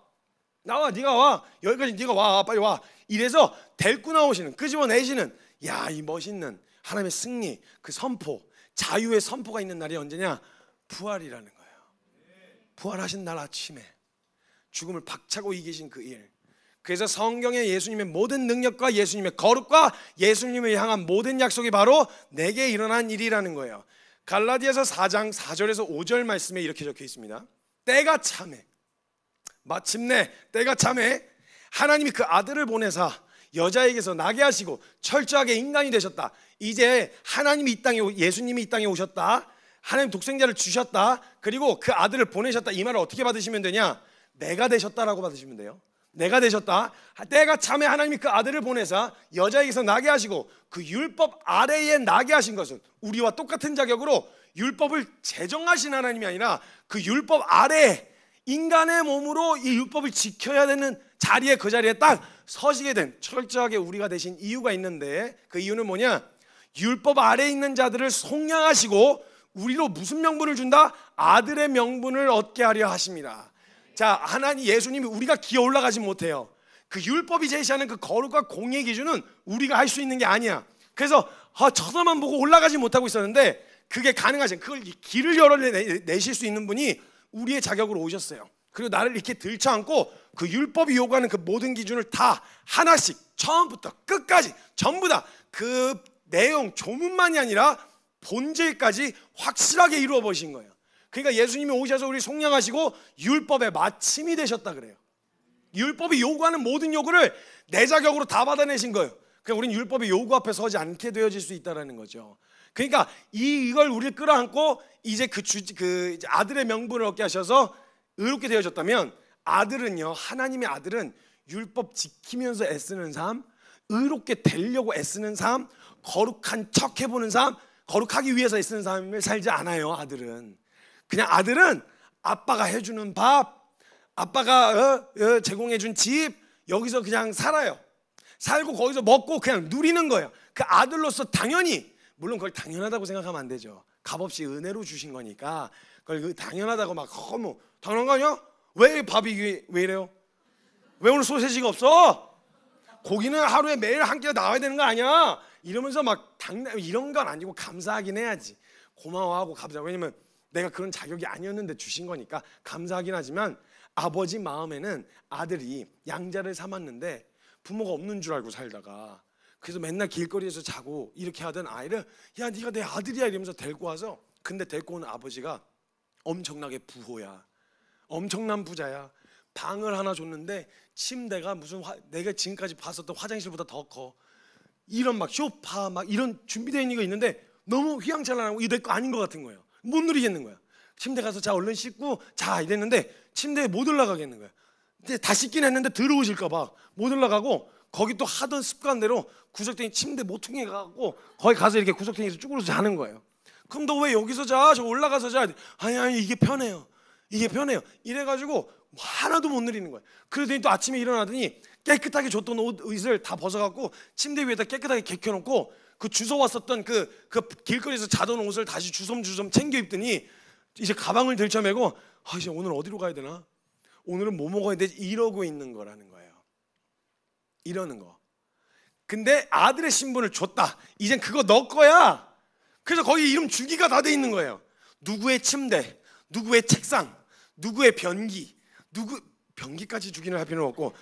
나와 네가 와. 여기까지 네가 와. 빨리 와. 이래서 데리고 나오시는 끄집어내시는 그 야이 멋있는 하나님의 승리 그 선포 자유의 선포가 있는 날이 언제냐? 부활이라는 거예요. 부활하신 날 아침에 죽음을 박차고 이기신 그 일. 그래서 성경의 예수님의 모든 능력과 예수님의 거룩과 예수님을 향한 모든 약속이 바로 내게 일어난 일이라는 거예요. 갈라디아서 4장 4절에서 5절 말씀에 이렇게 적혀 있습니다. 때가 참해. 마침내 때가 참해. 하나님이 그 아들을 보내사 여자에게서 나게 하시고 철저하게 인간이 되셨다. 이제 하나님이 이 땅에 예수님이 이 땅에 오셨다. 하나님 독생자를 주셨다. 그리고 그 아들을 보내셨다. 이 말을 어떻게 받으시면 되냐? 내가 되셨다라고 받으시면 돼요. 내가 되셨다. 때가 참에 하나님이 그 아들을 보내사 여자에게서 나게 하시고 그 율법 아래에 나게 하신 것은 우리와 똑같은 자격으로 율법을 제정하신 하나님이 아니라 그 율법 아래 인간의 몸으로 이 율법을 지켜야 되는 자리에 그 자리에 딱 서시게 된 철저하게 우리가 되신 이유가 있는데 그 이유는 뭐냐? 율법 아래에 있는 자들을 속량하시고 우리로 무슨 명분을 준다? 아들의 명분을 얻게 하려 하십니다. 자, 하나님 예수님이 우리가 기어 올라가지 못해요. 그 율법이 제시하는 그 거룩과 공의 기준은 우리가 할 수 있는 게 아니야. 그래서 아, 저사만 보고 올라가지 못하고 있었는데 그게 가능하신 그걸 길을 열어내실 수 있는 분이 우리의 자격으로 오셨어요. 그리고 나를 이렇게 들쳐안고 그 율법이 요구하는 그 모든 기준을 다 하나씩 처음부터 끝까지 전부 다 그 내용 조문만이 아니라 본질까지 확실하게 이루어 보신 거예요. 그러니까 예수님이 오셔서 우리 속량하시고 율법의 마침이 되셨다 그래요. 율법이 요구하는 모든 요구를 내 자격으로 다 받아내신 거예요. 그냥 그러니까 우린 율법의 요구 앞에 서지 않게 되어질 수 있다라는 거죠. 그러니까 이, 이걸 우리를 끌어안고 이제 그, 주, 그 아들의 명분을 얻게 하셔서 의롭게 되어졌다면 아들은요 하나님의 아들은 율법 지키면서 애쓰는 삶, 의롭게 되려고 애쓰는 삶, 거룩한 척 해보는 삶, 거룩하기 위해서 애쓰는 삶을 살지 않아요 아들은. 그냥 아들은 아빠가 해주는 밥, 아빠가 어, 어, 제공해준 집, 여기서 그냥 살아요. 살고 거기서 먹고 그냥 누리는 거예요. 그 아들로서 당연히, 물론 그걸 당연하다고 생각하면 안 되죠. 값없이 은혜로 주신 거니까 그걸 그 당연하다고 막, 어, 머 뭐, 당연한 거 아니야? 왜 밥이 왜, 왜 이래요? 왜 오늘 소세지가 없어? 고기는 하루에 매일 한 끼가 나와야 되는 거 아니야? 이러면서 막 당당 이런 건 아니고 감사하긴 해야지. 고마워하고 감사. 왜냐면 내가 그런 자격이 아니었는데 주신 거니까 감사하긴 하지만 아버지 마음에는 아들이 양자를 삼았는데 부모가 없는 줄 알고 살다가 그래서 맨날 길거리에서 자고 이렇게 하던 아이를 야 네가 내 아들이야 이러면서 데리고 와서 근데 데리고 온 아버지가 엄청나게 부호야 엄청난 부자야 방을 하나 줬는데 침대가 무슨 화, 내가 지금까지 봤었던 화장실보다 더 커 이런 막 쇼파 막 이런 준비되어 있는 거 있는데 너무 휘황찬란하고 이거 내거 아닌 것 같은 거예요 못 누리겠는 거야. 침대 가서 자 얼른 씻고 자 이랬는데 침대에 못 올라가겠는 거야. 근데 다 씻긴 했는데 더러워질까 봐 못 올라가고 거기 또 하던 습관대로 구석탱이 침대 모퉁이에 가고 거기 가서 이렇게 구석탱이에서 쭈그려서 자는 거예요. 그럼 너 왜 여기서 자? 저 올라가서 자? 아니 아니 이게 편해요. 이게 편해요. 이래가지고 하나도 못 누리는 거예요. 그러더니 또 아침에 일어나더니 깨끗하게 줬던 옷, 을다 벗어갖고 침대 위에다 깨끗하게 개켜놓고 그주소 왔었던 그, 그 길거리에서 자던 옷을 다시 주섬주섬 챙겨 입더니 이제 가방을 들쳐매고 아, 이제 오늘 어디로 가야 되나? 오늘은 뭐 먹어야 되지? 이러고 있는 거라는 거예요. 이러는 거. 근데 아들의 신분을 줬다. 이젠 그거 너 거야. 그래서 거기 이름 주기가 다 돼 있는 거예요. 누구의 침대, 누구의 책상, 누구의 변기, 누구 변기까지 주기는 할 필요는 없고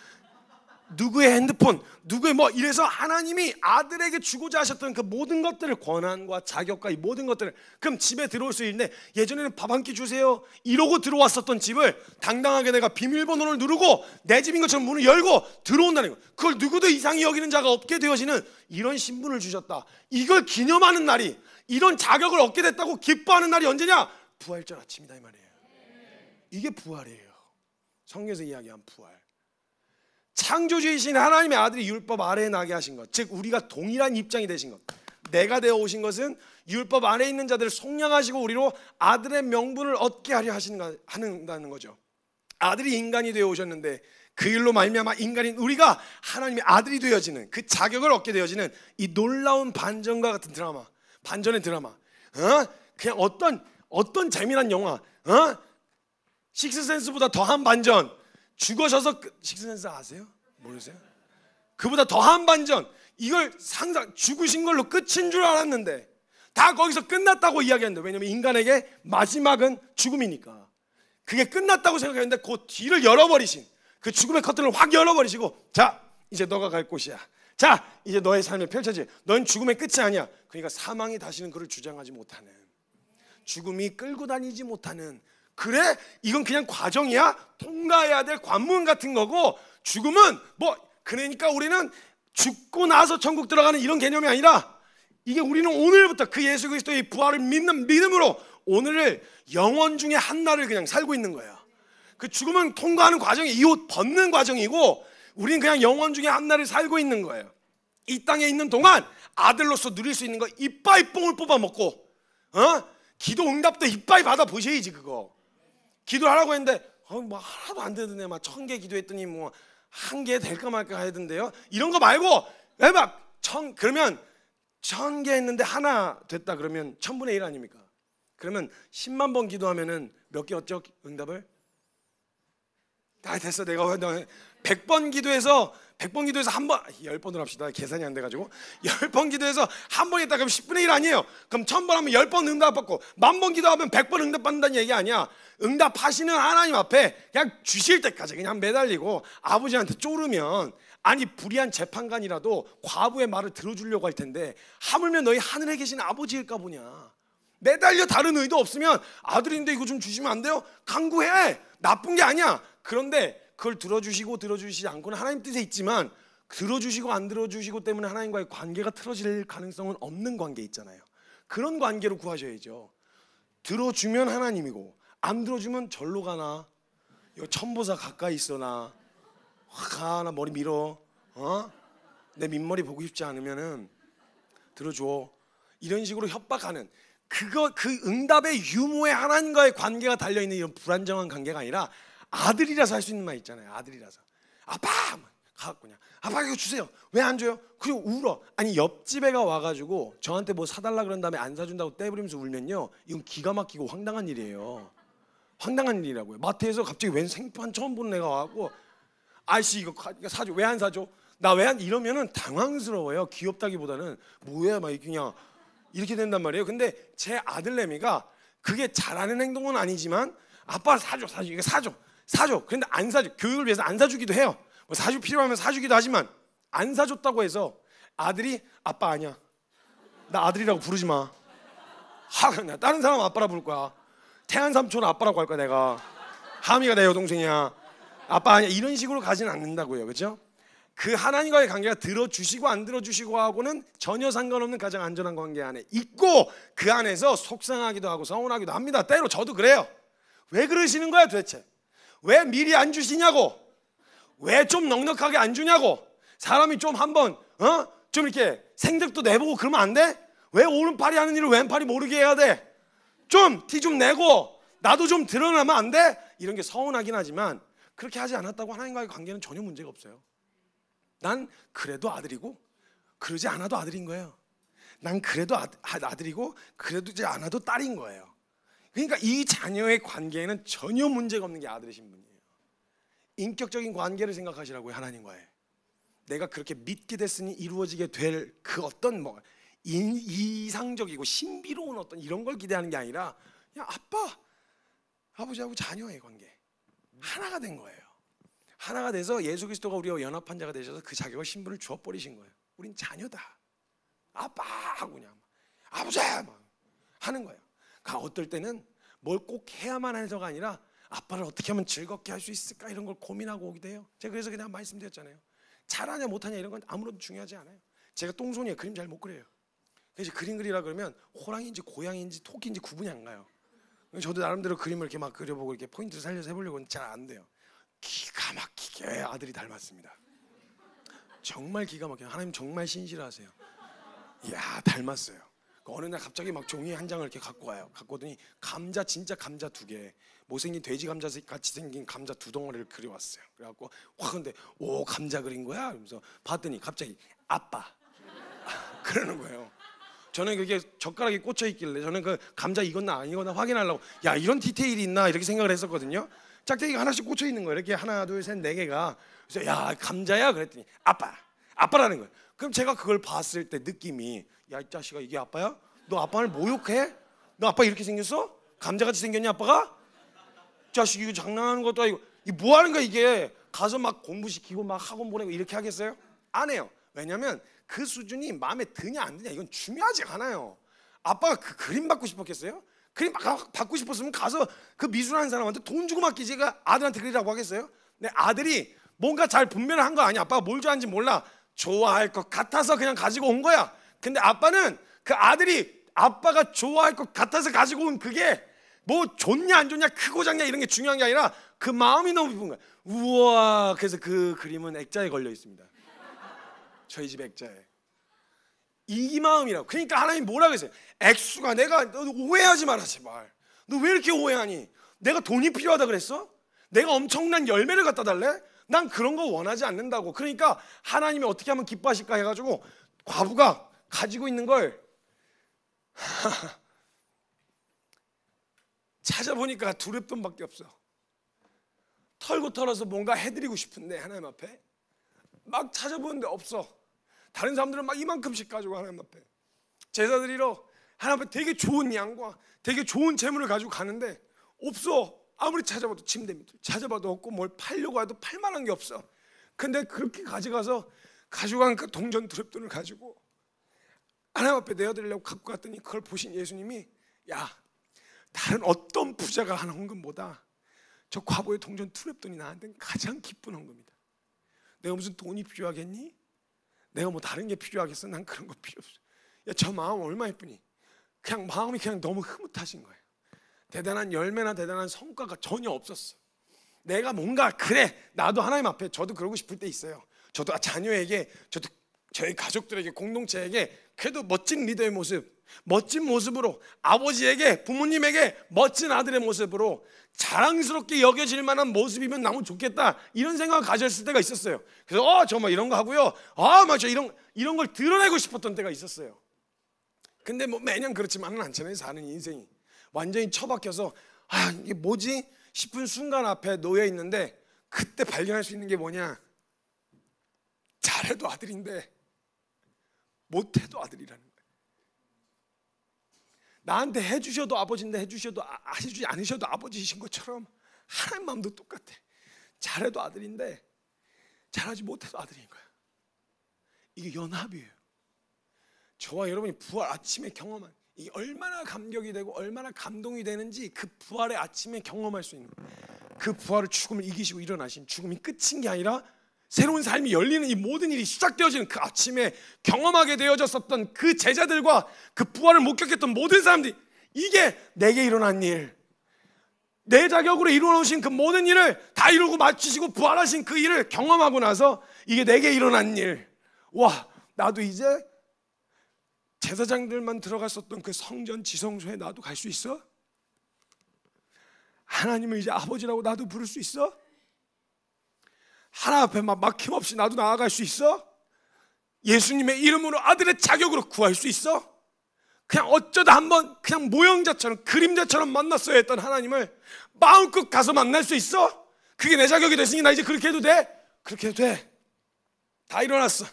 누구의 핸드폰, 누구의 뭐 이래서 하나님이 아들에게 주고자 하셨던 그 모든 것들을 권한과 자격과 이 모든 것들을 그럼 집에 들어올 수 있는데 예전에는 밥 한 끼 주세요 이러고 들어왔었던 집을 당당하게 내가 비밀번호를 누르고 내 집인 것처럼 문을 열고 들어온다는 거 그걸 누구도 이상히 여기는 자가 없게 되어지는 이런 신분을 주셨다 이걸 기념하는 날이 이런 자격을 얻게 됐다고 기뻐하는 날이 언제냐 부활절 아침이다 이 말이에요 이게 부활이에요 성경에서 이야기한 부활 창조주이신 하나님의 아들이 율법 아래에 나게 하신 것, 즉 우리가 동일한 입장이 되신 것. 내가 되어 오신 것은 율법 아래 에 있는 자들을 속량하시고 우리로 아들의 명분을 얻게 하려 하신가 하는다는 거죠. 아들이 인간이 되어 오셨는데 그 일로 말미암아 인간인 우리가 하나님의 아들이 되어지는 그 자격을 얻게 되어지는 이 놀라운 반전과 같은 드라마, 반전의 드라마. 어? 그냥 어떤 어떤 재미난 영화, 어? 식스센스보다 더한 반전. 죽으셔서 그 식스센스 아세요? 모르세요? 그보다 더 한 반전 이걸 상상 죽으신 걸로 끝인 줄 알았는데 다 거기서 끝났다고 이야기한다. 왜냐면 인간에게 마지막은 죽음이니까. 그게 끝났다고 생각했는데 그 뒤를 열어버리신 그 죽음의 커튼을 확 열어버리시고 자 이제 너가 갈 곳이야. 자 이제 너의 삶이 펼쳐지. 넌 죽음의 끝이 아니야. 그러니까 사망이 다시는 그를 주장하지 못하는 죽음이 끌고 다니지 못하는 그래 이건 그냥 과정이야 통과해야 될 관문 같은 거고 죽음은 뭐 그러니까 우리는 죽고 나서 천국 들어가는 이런 개념이 아니라 이게 우리는 오늘부터 그 예수 그리스도의 부활을 믿는 믿음으로 오늘을 영원 중에 한 날을 그냥 살고 있는 거예요. 그 죽음은 통과하는 과정이 이 옷 벗는 과정이고 우리는 그냥 영원 중에 한 날을 살고 있는 거예요. 이 땅에 있는 동안 아들로서 누릴 수 있는 거 이빨 뽕을 뽑아 먹고 어? 기도 응답도 이빨 받아 보셔야지 그거. 기도하라고 했는데 어, 뭐 하나도 안 되던데 막천개 기도했더니 뭐 한 개 될까 말까 하던데요. 이런 거 말고 막천 그러면 천 개 했는데 하나 됐다 그러면 천분의 일 아닙니까? 그러면 십만번 기도하면은 몇 개 어쩌 응답을? 다 아, 됐어 내가 왜1번 기도해서 100번 기도해서 한 번, 10번으로 합시다. 계산이 안 돼가지고. 10번 기도해서 한 번 했다 그러 10분의 1 아니에요. 그럼 1000번 하면 10번 응답받고, 만 번 기도하면 100번 응답받는다는 얘기 아니야. 응답하시는 하나님 앞에 그냥 주실 때까지 그냥 매달리고 아버지한테 쪼르면 아니 불의한 재판관이라도 과부의 말을 들어주려고 할 텐데 하물며 너희 하늘에 계신 아버지일까 보냐. 매달려 다른 의도 없으면 아들인데 이거 좀 주시면 안 돼요? 강구해. 나쁜 게 아니야. 그런데 그걸 들어주시고 들어주시지 않고는 하나님 뜻에 있지만 들어주시고 안 들어주시고 때문에 하나님과의 관계가 틀어질 가능성은 없는 관계 있잖아요. 그런 관계로 구하셔야죠. 들어주면 하나님이고 안 들어주면 절로 가나 여 천보사 가까이 있어나 가나 머리 밀어 어? 내 민머리 보고 싶지 않으면은 들어줘 이런 식으로 협박하는 그거 그 응답의 유무에 하나님과의 관계가 달려 있는 이런 불안정한 관계가 아니라 아들이라서 할 수 있는 말 있잖아요. 아들이라서. 아빠! 가갖고 그냥 아빠 이거 주세요. 왜 안 줘요? 그리고 울어. 아니 옆집애가 와가지고 저한테 뭐 사달라 그런 다음에 안 사준다고 떼부리면서 울면요. 이건 기가 막히고 황당한 일이에요. 황당한 일이라고요. 마트에서 갑자기 웬 생판 처음 보는 애가 와갖고 아씨 이거 사줘. 왜 안 사줘? 나 왜 안 이러면은 당황스러워요. 귀엽다기보다는 뭐야 막 그냥 이렇게 된단 말이에요. 근데 제 아들내미가 그게 잘하는 행동은 아니지만 아빠 사줘 사줘 이거 사줘 사줘. 근데 안 사줘. 교육을 위해서 안 사주기도 해요. 뭐 사주 필요하면 사주기도 하지만 안 사줬다고 해서 아들이 아빠 아니야. 나 아들이라고 부르지 마. 하가 나 다른 사람 아빠라 부를 거야. 태안 삼촌 아빠라고 할 거야 내가. 하미가 내 여동생이야. 아빠 아니야. 이런 식으로 가지는 않는다고요. 그렇죠? 그 하나님과의 관계가 들어주시고 안 들어주시고 하고는 전혀 상관없는 가장 안전한 관계 안에 있고 그 안에서 속상하기도 하고 서운하기도 합니다. 때로 저도 그래요. 왜 그러시는 거야 도대체? 왜 미리 안 주시냐고. 왜 좀 넉넉하게 안 주냐고. 사람이 좀 한번 어? 좀 이렇게 생득도 내보고 그러면 안 돼? 왜 오른팔이 하는 일을 왼팔이 모르게 해야 돼? 좀 티좀 좀 내고 나도 좀 드러나면 안 돼? 이런 게 서운하긴 하지만 그렇게 하지 않았다고 하나님과의 관계는 전혀 문제가 없어요. 난 그래도 아들이고 그러지 않아도 아들인 거예요. 난 그래도 아, 아, 아들이고 그래도 않아도 딸인 거예요. 그러니까 이 자녀의 관계에는 전혀 문제가 없는 게 아들이신 분이에요. 인격적인 관계를 생각하시라고요, 하나님과의. 내가 그렇게 믿게 됐으니 이루어지게 될 그 어떤 뭐 인, 이상적이고 신비로운 어떤 이런 걸 기대하는 게 아니라 그냥 아빠, 아버지하고 자녀의 관계 하나가 된 거예요. 하나가 돼서 예수 그리스도가 우리와 연합한 자가 되셔서 그 자격과 신분을 주어 버리신 거예요. 우린 자녀다. 아빠 하고 그냥 아버지 막 하는 거예요. 어떨 때는 뭘 꼭 해야만 해서가 아니라 아빠를 어떻게 하면 즐겁게 할 수 있을까 이런 걸 고민하고 오기도 해요. 제가 그래서 그냥 말씀드렸잖아요. 잘하냐 못하냐 이런 건 아무런 중요하지 않아요. 제가 똥손이에 그림 잘 못 그려요. 그래서 그림 그리라 그러면 호랑이인지 고양이인지 토끼인지 구분이 안 가요. 저도 나름대로 그림을 이렇게 막 그려보고 이렇게 포인트 살려서 해보려고 잘안 돼요. 기가 막히게 아들이 닮았습니다. 정말 기가 막혀요. 하나님 정말 신실하세요. 이야 닮았어요. 그 어느 날 갑자기 막 종이 한 장을 이렇게 갖고 와요. 갖고 오더니 감자 진짜 감자 두 개, 못생긴 돼지 감자 같이 생긴 감자 두 덩어리를 그려왔어요. 그래갖고 와 근데 오 감자 그린 거야? 그러면서 봤더니 갑자기 아빠 그러는 거예요. 저는 그게 젓가락이 꽂혀 있길래 저는 그 감자 이거나아니었나 확인하려고 야 이런 디테일이 있나 이렇게 생각을 했었거든요. 짝대기가 하나씩 꽂혀 있는 거예요. 이렇게 하나 둘 셋 네 개가 그래서 야 감자야 그랬더니 아빠 아빠라는 거예요. 그럼 제가 그걸 봤을 때 느낌이 야 이 자식아 이게 아빠야? 너 아빠를 모욕해? 너 아빠 이렇게 생겼어? 감자같이 생겼냐 아빠가? 자식 이거 장난하는 것도 아니고 이 뭐 하는 거야 이게 가서 막 공부시키고 막 학원 보내고 이렇게 하겠어요? 안 해요 왜냐면 그 수준이 마음에 드냐 안 드냐 이건 중요하지 않아요 아빠가 그 그림 받고 싶었겠어요? 그림 받고 싶었으면 가서 그 미술하는 사람한테 돈 주고 맡기지 가 아들한테 그리라고 하겠어요? 내 아들이 뭔가 잘 분별을 한거 아니야 아빠가 뭘 좋아하는지 몰라 좋아할 것 같아서 그냥 가지고 온 거야. 근데 아빠는 그 아들이 아빠가 좋아할 것 같아서 가지고 온 그게 뭐 좋냐 안 좋냐 크고 작냐 이런 게 중요한 게 아니라 그 마음이 너무 예쁜 거야. 우와. 그래서 그 그림은 액자에 걸려 있습니다. 저희 집 액자에. 이 마음이라고. 그러니까 하나님 뭐라 그랬어요? 액수가 내가 오해하지 말라 제발. 너왜 이렇게 오해하니? 내가 돈이 필요하다 그랬어? 내가 엄청난 열매를 갖다 달래? 난 그런 거 원하지 않는다고. 그러니까 하나님이 어떻게 하면 기뻐하실까 해가지고 과부가 가지고 있는 걸 찾아보니까 두렵돈밖에 없어. 털고 털어서 뭔가 해드리고 싶은데 하나님 앞에 막 찾아보는데 없어. 다른 사람들은 막 이만큼씩 가지고 하나님 앞에 제사드리러 하나님 앞에 되게 좋은 양과 되게 좋은 재물을 가지고 가는데 없어. 아무리 찾아봐도 침대입니다. 찾아봐도 없고 뭘 팔려고 해도 팔 만한 게 없어. 근데 그렇게 가져가서 가져간 그 동전 두렵돈을 가지고 하나님 앞에 내어드리려고 갖고 갔더니 그걸 보신 예수님이 야 다른 어떤 부자가 한 헌금보다 저 과보의 동전 투랩돈이 나한테 가장 기쁜 헌금이다. 내가 무슨 돈이 필요하겠니? 내가 뭐 다른 게 필요하겠어? 난 그런 거 필요 없어. 야, 저 마음 얼마 예쁘니? 그냥 마음이 그냥 너무 흐뭇하신 거예 대단한 열매나 대단한 성과가 전혀 없었어. 내가 뭔가 그래 나도 하나님 앞에 저도 그러고 싶을 때 있어요. 저도 아, 자녀에게 저도 저희 가족들에게 공동체에게 그래도 멋진 리더의 모습, 멋진 모습으로 아버지에게 부모님에게 멋진 아들의 모습으로 자랑스럽게 여겨질 만한 모습이면 나무 좋겠다 이런 생각을 가졌을 때가 있었어요. 그래서 어 정말 뭐 이런 거 하고요. 아 맞아 뭐 이런 이런 걸 드러내고 싶었던 때가 있었어요. 근데 뭐 매년 그렇지만은 않잖아요. 사는 인생이. 완전히 처박혀서 아 이게 뭐지 싶은 순간 앞에 놓여 있는데 그때 발견할 수 있는 게 뭐냐? 잘해도 아들인데 못해도 아들이라는 거예요. 나한테 해주셔도 아버지인데 해주셔도 해주지 아, 않으셔도 아버지이신 것처럼 하나님 마음도 똑같아. 잘해도 아들인데 잘하지 못해도 아들인 거야. 이게 연합이에요. 저와 여러분이 부활 아침에 경험한 이 얼마나 감격이 되고 얼마나 감동이 되는지 그 부활의 아침에 경험할 수 있는 그 부활을 죽음을 이기시고 일어나신 죽음이 끝인 게 아니라 새로운 삶이 열리는 이 모든 일이 시작되어지는 그 아침에 경험하게 되어졌었던 그 제자들과 그 부활을 목격했던 모든 사람들이 이게 내게 일어난 일, 내 자격으로 이루어 놓으신 그 모든 일을 다 이루고 마치시고 부활하신 그 일을 경험하고 나서 이게 내게 일어난 일. 와, 나도 이제 제사장들만 들어갔었던 그 성전 지성소에 나도 갈 수 있어? 하나님을 이제 아버지라고 나도 부를 수 있어? 하나 앞에 막 막힘없이 나도 나아갈 수 있어? 예수님의 이름으로 아들의 자격으로 구할 수 있어? 그냥 어쩌다 한번 그냥 모형자처럼 그림자처럼 만났어야 했던 하나님을 마음껏 가서 만날 수 있어? 그게 내 자격이 됐으니 나 이제 그렇게 해도 돼? 그렇게 해도 돼. 다 일어났어.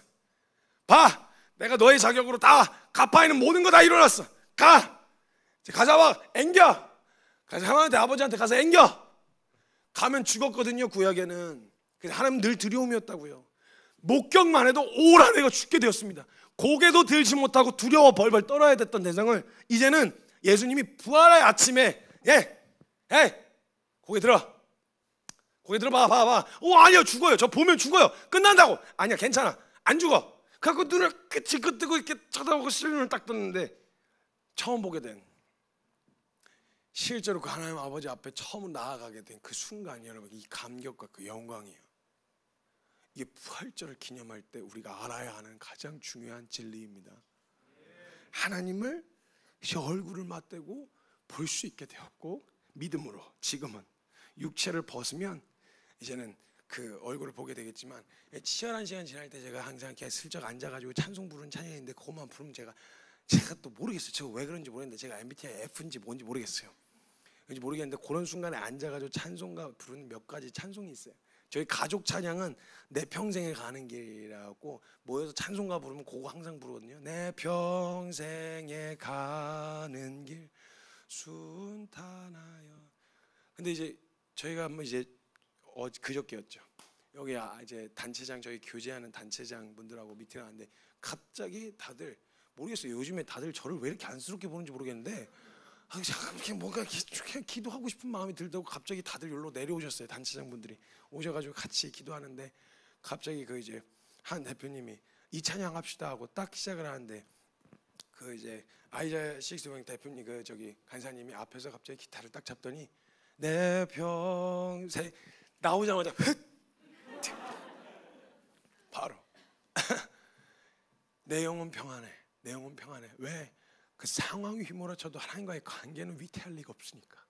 봐! 내가 너의 자격으로 다 가파이는 모든 거 다 일어났어. 가. 가자 와. 앵겨. 가서 하나님한테 아버지한테 가서 앵겨. 가면 죽었거든요. 구약에는. 그래서 하나님 늘 두려움이었다고요. 목격만 해도 오라 내가 죽게 되었습니다. 고개도 들지 못하고 두려워 벌벌 떨어야 됐던 대상을 이제는 예수님이 부활의 아침에 예, 예, 고개 들어, 고개 들어 봐, 봐, 봐. 오 아니요 죽어요. 저 보면 죽어요. 끝난다고. 아니야 괜찮아. 안 죽어. 그래고 눈을 끄질끄 뜨고 이렇게 쳐다보고 실눈을 딱 떴는데 처음 보게 된 실제로 그 하나님 아버지 앞에 처음 나아가게 된 그 순간이 여러분 이 감격과 그 영광이에요. 이게 부활절을 기념할 때 우리가 알아야 하는 가장 중요한 진리입니다. 하나님을 얼굴을 맞대고 볼 수 있게 되었고 믿음으로 지금은 육체를 벗으면 이제는 그 얼굴을 보게 되겠지만 예, 치열한 시간 지날 때 제가 항상 이렇게 슬쩍 앉아가지고 찬송 부르는 찬양인데 그것만 부르면 제가 제가 또 모르겠어요. 제가 왜 그런지 모르겠는데 제가 MBTI F인지 뭔지 모르겠어요. 그런지 모르겠는데 그런 순간에 앉아가지고 찬송가 부르는 몇 가지 찬송이 있어요. 저희 가족 찬양은 내 평생에 가는 길이라고 모여서 찬송가 부르면 그거 항상 부르거든요. 내 평생에 가는 길 순탄하여. 근데 이제 저희가 한번 이제 어 그저께였죠. 여기 아, 이제 단체장 저희 교제하는 단체장 분들하고 미팅 하는데 갑자기 다들 모르겠어요. 요즘에 다들 저를 왜 이렇게 안쓰럽게 보는지 모르겠는데 아, 잠깐 이렇게 뭔가 기, 그냥 기도하고 싶은 마음이 들다고 갑자기 다들 여기로 내려오셨어요. 단체장 분들이 오셔가지고 같이 기도하는데 갑자기 그 이제 한 대표님이 이 찬양 합시다 하고 딱 시작을 하는데 그 이제 아이자 식스뱅 대표님 그 저기 간사님이 앞에서 갑자기 기타를 딱 잡더니 내 평생 나오자마자 흑 바로 내 영혼 평안해 내 영혼 평안해 왜그 상황이 휘몰아쳐도 하나님과의 관계는 위태할 리가 없으니까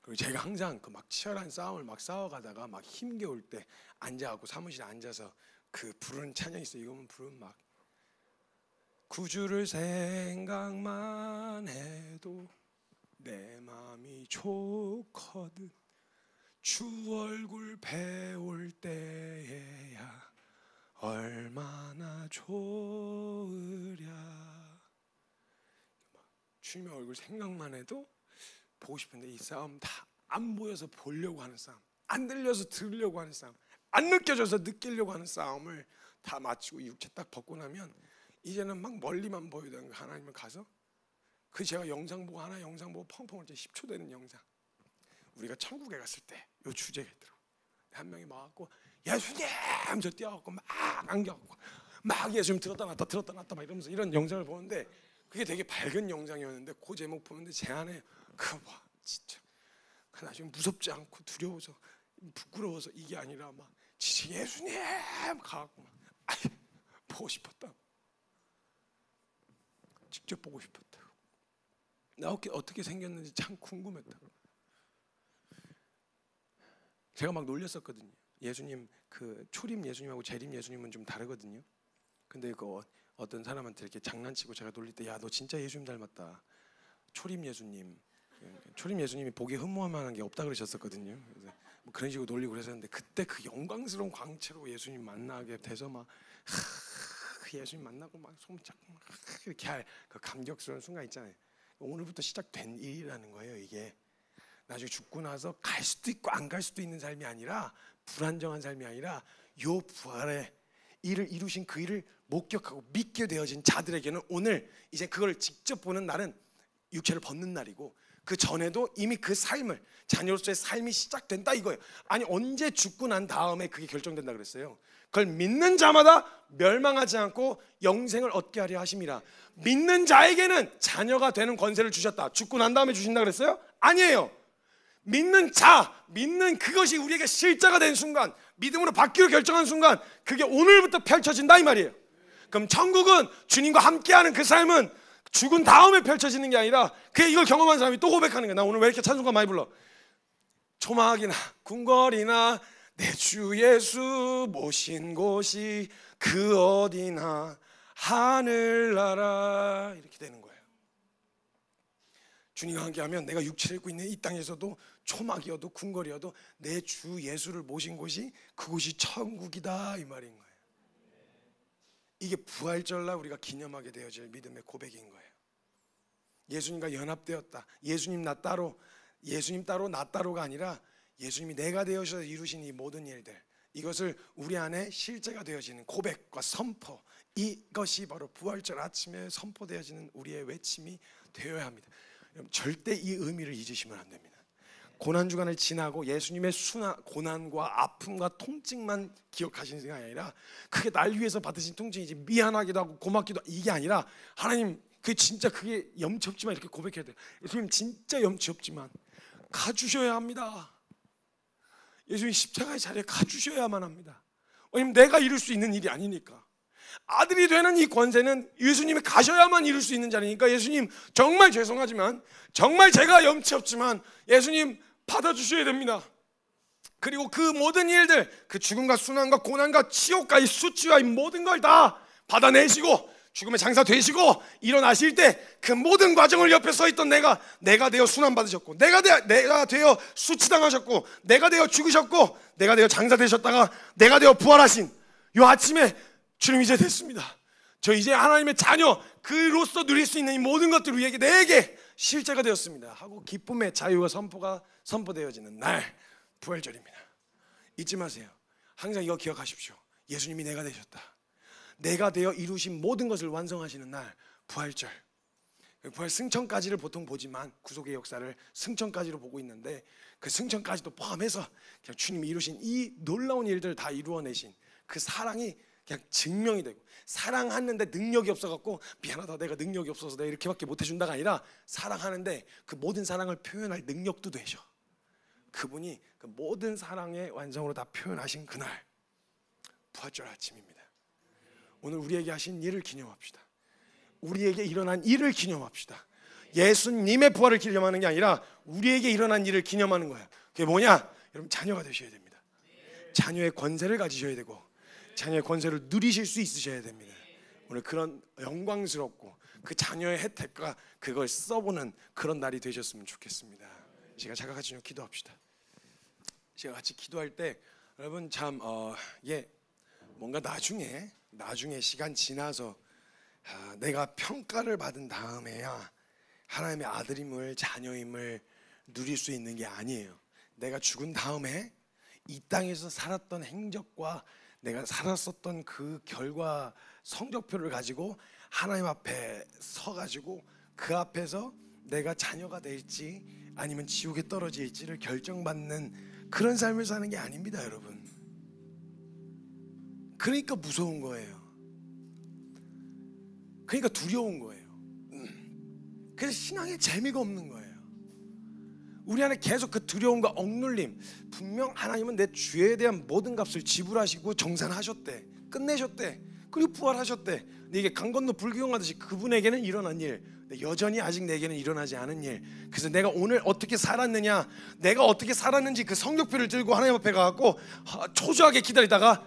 그리고 제가 항상 그 막 치열한 싸움을 막 싸워가다가 막 힘겨울 때 앉아갖고 사무실에 앉아서 그 부르는 찬양 있어 이거면 부르면 막 구주를 생각만 해도 내 마음이 좋거든 주 얼굴 배울 때에야 얼마나 좋으랴 주님의 얼굴 생각만 해도 보고 싶은데 이 싸움 다 안 보여서 보려고 하는 싸움 안 들려서 들으려고 하는 싸움 안 느껴져서 느끼려고 하는 싸움을 다 마치고 육체 딱 벗고 나면 이제는 막 멀리만 보이던 하나님을 가서 그 제가 영상 보고 하나 영상 보고 펑펑 울때 10초 되는 영상 우리가 천국에 갔을 때요 주제가 있더라고. 한 명이 막고 예수님 저 뛰어갖고 막 안겨갖고 막 예수님 들었다 놨다 들었다 놨다 막 이러면서 이런 영상을 보는데 그게 되게 밝은 영상이었는데 그 제목 보는데 제 안에 그와 진짜 그 나중에 무섭지 않고 두려워서 부끄러워서 이게 아니라 막 진짜 예수님 가고 보고 싶었다 직접 보고 싶었다 나 어떻게 생겼는지 참 궁금했다 제가 막 놀렸었거든요. 예수님 그 초림 예수님하고 재림 예수님은 좀 다르거든요. 근데 그 어, 어떤 사람한테 이렇게 장난치고 제가 놀릴 때 야 너 진짜 예수님 닮았다. 초림 예수님. 초림 예수님이 보기 흠모할 만한 게 없다 그러셨었거든요. 그래서 뭐 그런 식으로 놀리고 그랬었는데 그때 그 영광스러운 광채로 예수님 만나게 돼서 막 예수님 만나고 막손잡 이렇게 할 그 감격스러운 순간 있잖아요. 오늘부터 시작된 일이라는 거예요, 이게. 나중에 죽고 나서 갈 수도 있고 안 갈 수도 있는 삶이 아니라 불안정한 삶이 아니라 요 부활의 일을 이루신 그 일을 목격하고 믿게 되어진 자들에게는 오늘 이제 그걸 직접 보는 날은 육체를 벗는 날이고 그 전에도 이미 그 삶을 자녀로서의 삶이 시작된다 이거예요. 아니 언제 죽고 난 다음에 그게 결정된다 그랬어요. 그걸 믿는 자마다 멸망하지 않고 영생을 얻게 하려 하심이라. 믿는 자에게는 자녀가 되는 권세를 주셨다. 죽고 난 다음에 주신다 그랬어요? 아니에요. 믿는 자, 믿는 그것이 우리에게 실자가 된 순간, 믿음으로 받기로 결정한 순간, 그게 오늘부터 펼쳐진다 이 말이에요. 그럼 천국은 주님과 함께하는 그 삶은 죽은 다음에 펼쳐지는 게 아니라 그 이걸 경험한 사람이 또 고백하는 거야. 나 오늘 왜 이렇게 찬송가 많이 불러? 초막이나 궁궐이나 내 주 예수 모신 곳이 그 어디나 하늘나라 이렇게 되는 거예요. 주님과 함께하면 내가 육체를 입고 있는 이 땅에서도 초막이어도 궁궐이어도 내 주 예수를 모신 곳이 그곳이 천국이다 이 말인 거예요. 이게 부활절날 우리가 기념하게 되어질 믿음의 고백인 거예요. 예수님과 연합되었다. 예수님 나 따로, 예수님 따로 나 따로가 아니라 예수님이 내가 되어서 이루신 이 모든 일들 이것을 우리 안에 실제가 되어지는 고백과 선포 이것이 바로 부활절 아침에 선포되어지는 우리의 외침이 되어야 합니다. 절대 이 의미를 잊으시면 안 됩니다. 고난 주간을 지나고 예수님의 순화, 고난과 아픔과 통증만 기억하시는 생각이 아니라 그게 날 위해서 받으신 통증이지 미안하기도 하고 고맙기도 하고 이게 아니라 하나님 그 진짜 그게 염치 없지만 이렇게 고백해야 돼요. 예수님 진짜 염치 없지만 가주셔야 합니다. 예수님 십자가의 자리에 가주셔야만 합니다. 왜냐면 내가 이룰 수 있는 일이 아니니까. 아들이 되는 이 권세는 예수님이 가셔야만 이룰 수 있는 자리니까 예수님 정말 죄송하지만 정말 제가 염치 없지만 예수님 받아주셔야 됩니다. 그리고 그 모든 일들, 그 죽음과 순환과 고난과 치욕과 이 수치와 이 모든 걸 다 받아내시고 죽음의 장사 되시고 일어나실 때 그 모든 과정을 옆에 서 있던 내가 내가 되어 순환 받으셨고 내가 되어 내가 되어 수치 당하셨고 내가 되어 죽으셨고 내가 되어 장사 되셨다가 내가 되어 부활하신 요 아침에 주님 이제 됐습니다. 저 이제 하나님의 자녀 그로서 누릴 수 있는 이 모든 것들 을리에 내게 실제가 되었습니다. 하고 기쁨의 자유와 선포가 선포되어지는 날 부활절입니다. 잊지 마세요. 항상 이거 기억하십시오. 예수님이 내가 되셨다. 내가 되어 이루신 모든 것을 완성하시는 날 부활절. 부활 승천까지를 보통 보지만 구속의 역사를 승천까지로 보고 있는데 그 승천까지도 포함해서 그냥 주님이 이루신 이 놀라운 일들을 다 이루어내신 그 사랑이 그냥 증명이 되고 사랑하는데 능력이 없어갖고 미안하다 내가 능력이 없어서 내가 이렇게밖에 못해준다가 아니라 사랑하는데 그 모든 사랑을 표현할 능력도 되셔 그분이 그 모든 사랑의 완성으로 다 표현하신 그날 부활절 아침입니다 오늘 우리에게 하신 일을 기념합시다 우리에게 일어난 일을 기념합시다 예수님의 부활을 기념하는 게 아니라 우리에게 일어난 일을 기념하는 거야 그게 뭐냐? 여러분 자녀가 되셔야 됩니다 자녀의 권세를 가지셔야 되고 자녀의 권세를 누리실 수 있으셔야 됩니다. 오늘 그런 영광스럽고 그 자녀의 혜택과 그걸 써보는 그런 날이 되셨으면 좋겠습니다. 제가 자가 같이 기도합시다. 제가 같이 기도할 때 여러분 참 어, 예, 뭔가 나중에 나중에 시간 지나서 아, 내가 평가를 받은 다음에야 하나님의 아들임을 자녀임을 누릴 수 있는 게 아니에요. 내가 죽은 다음에 이 땅에서 살았던 행적과 내가 살았었던 그 결과 성적표를 가지고 하나님 앞에 서가지고 그 앞에서 내가 자녀가 될지 아니면 지옥에 떨어질지를 결정받는 그런 삶을 사는 게 아닙니다, 여러분. 그러니까 무서운 거예요. 그러니까 두려운 거예요. 음. 그래서 신앙에 재미가 없는 거예요. 우리 안에 계속 그 두려움과 억눌림 분명 하나님은 내 죄에 대한 모든 값을 지불하시고 정산하셨대 끝내셨대 그리고 부활하셨대 근데 이게 강 건너 불경하듯이 그분에게는 일어난 일 여전히 아직 내게는 일어나지 않은 일 그래서 내가 오늘 어떻게 살았느냐 내가 어떻게 살았는지 그 성격표를 들고 하나님 앞에 가갖고 초조하게 기다리다가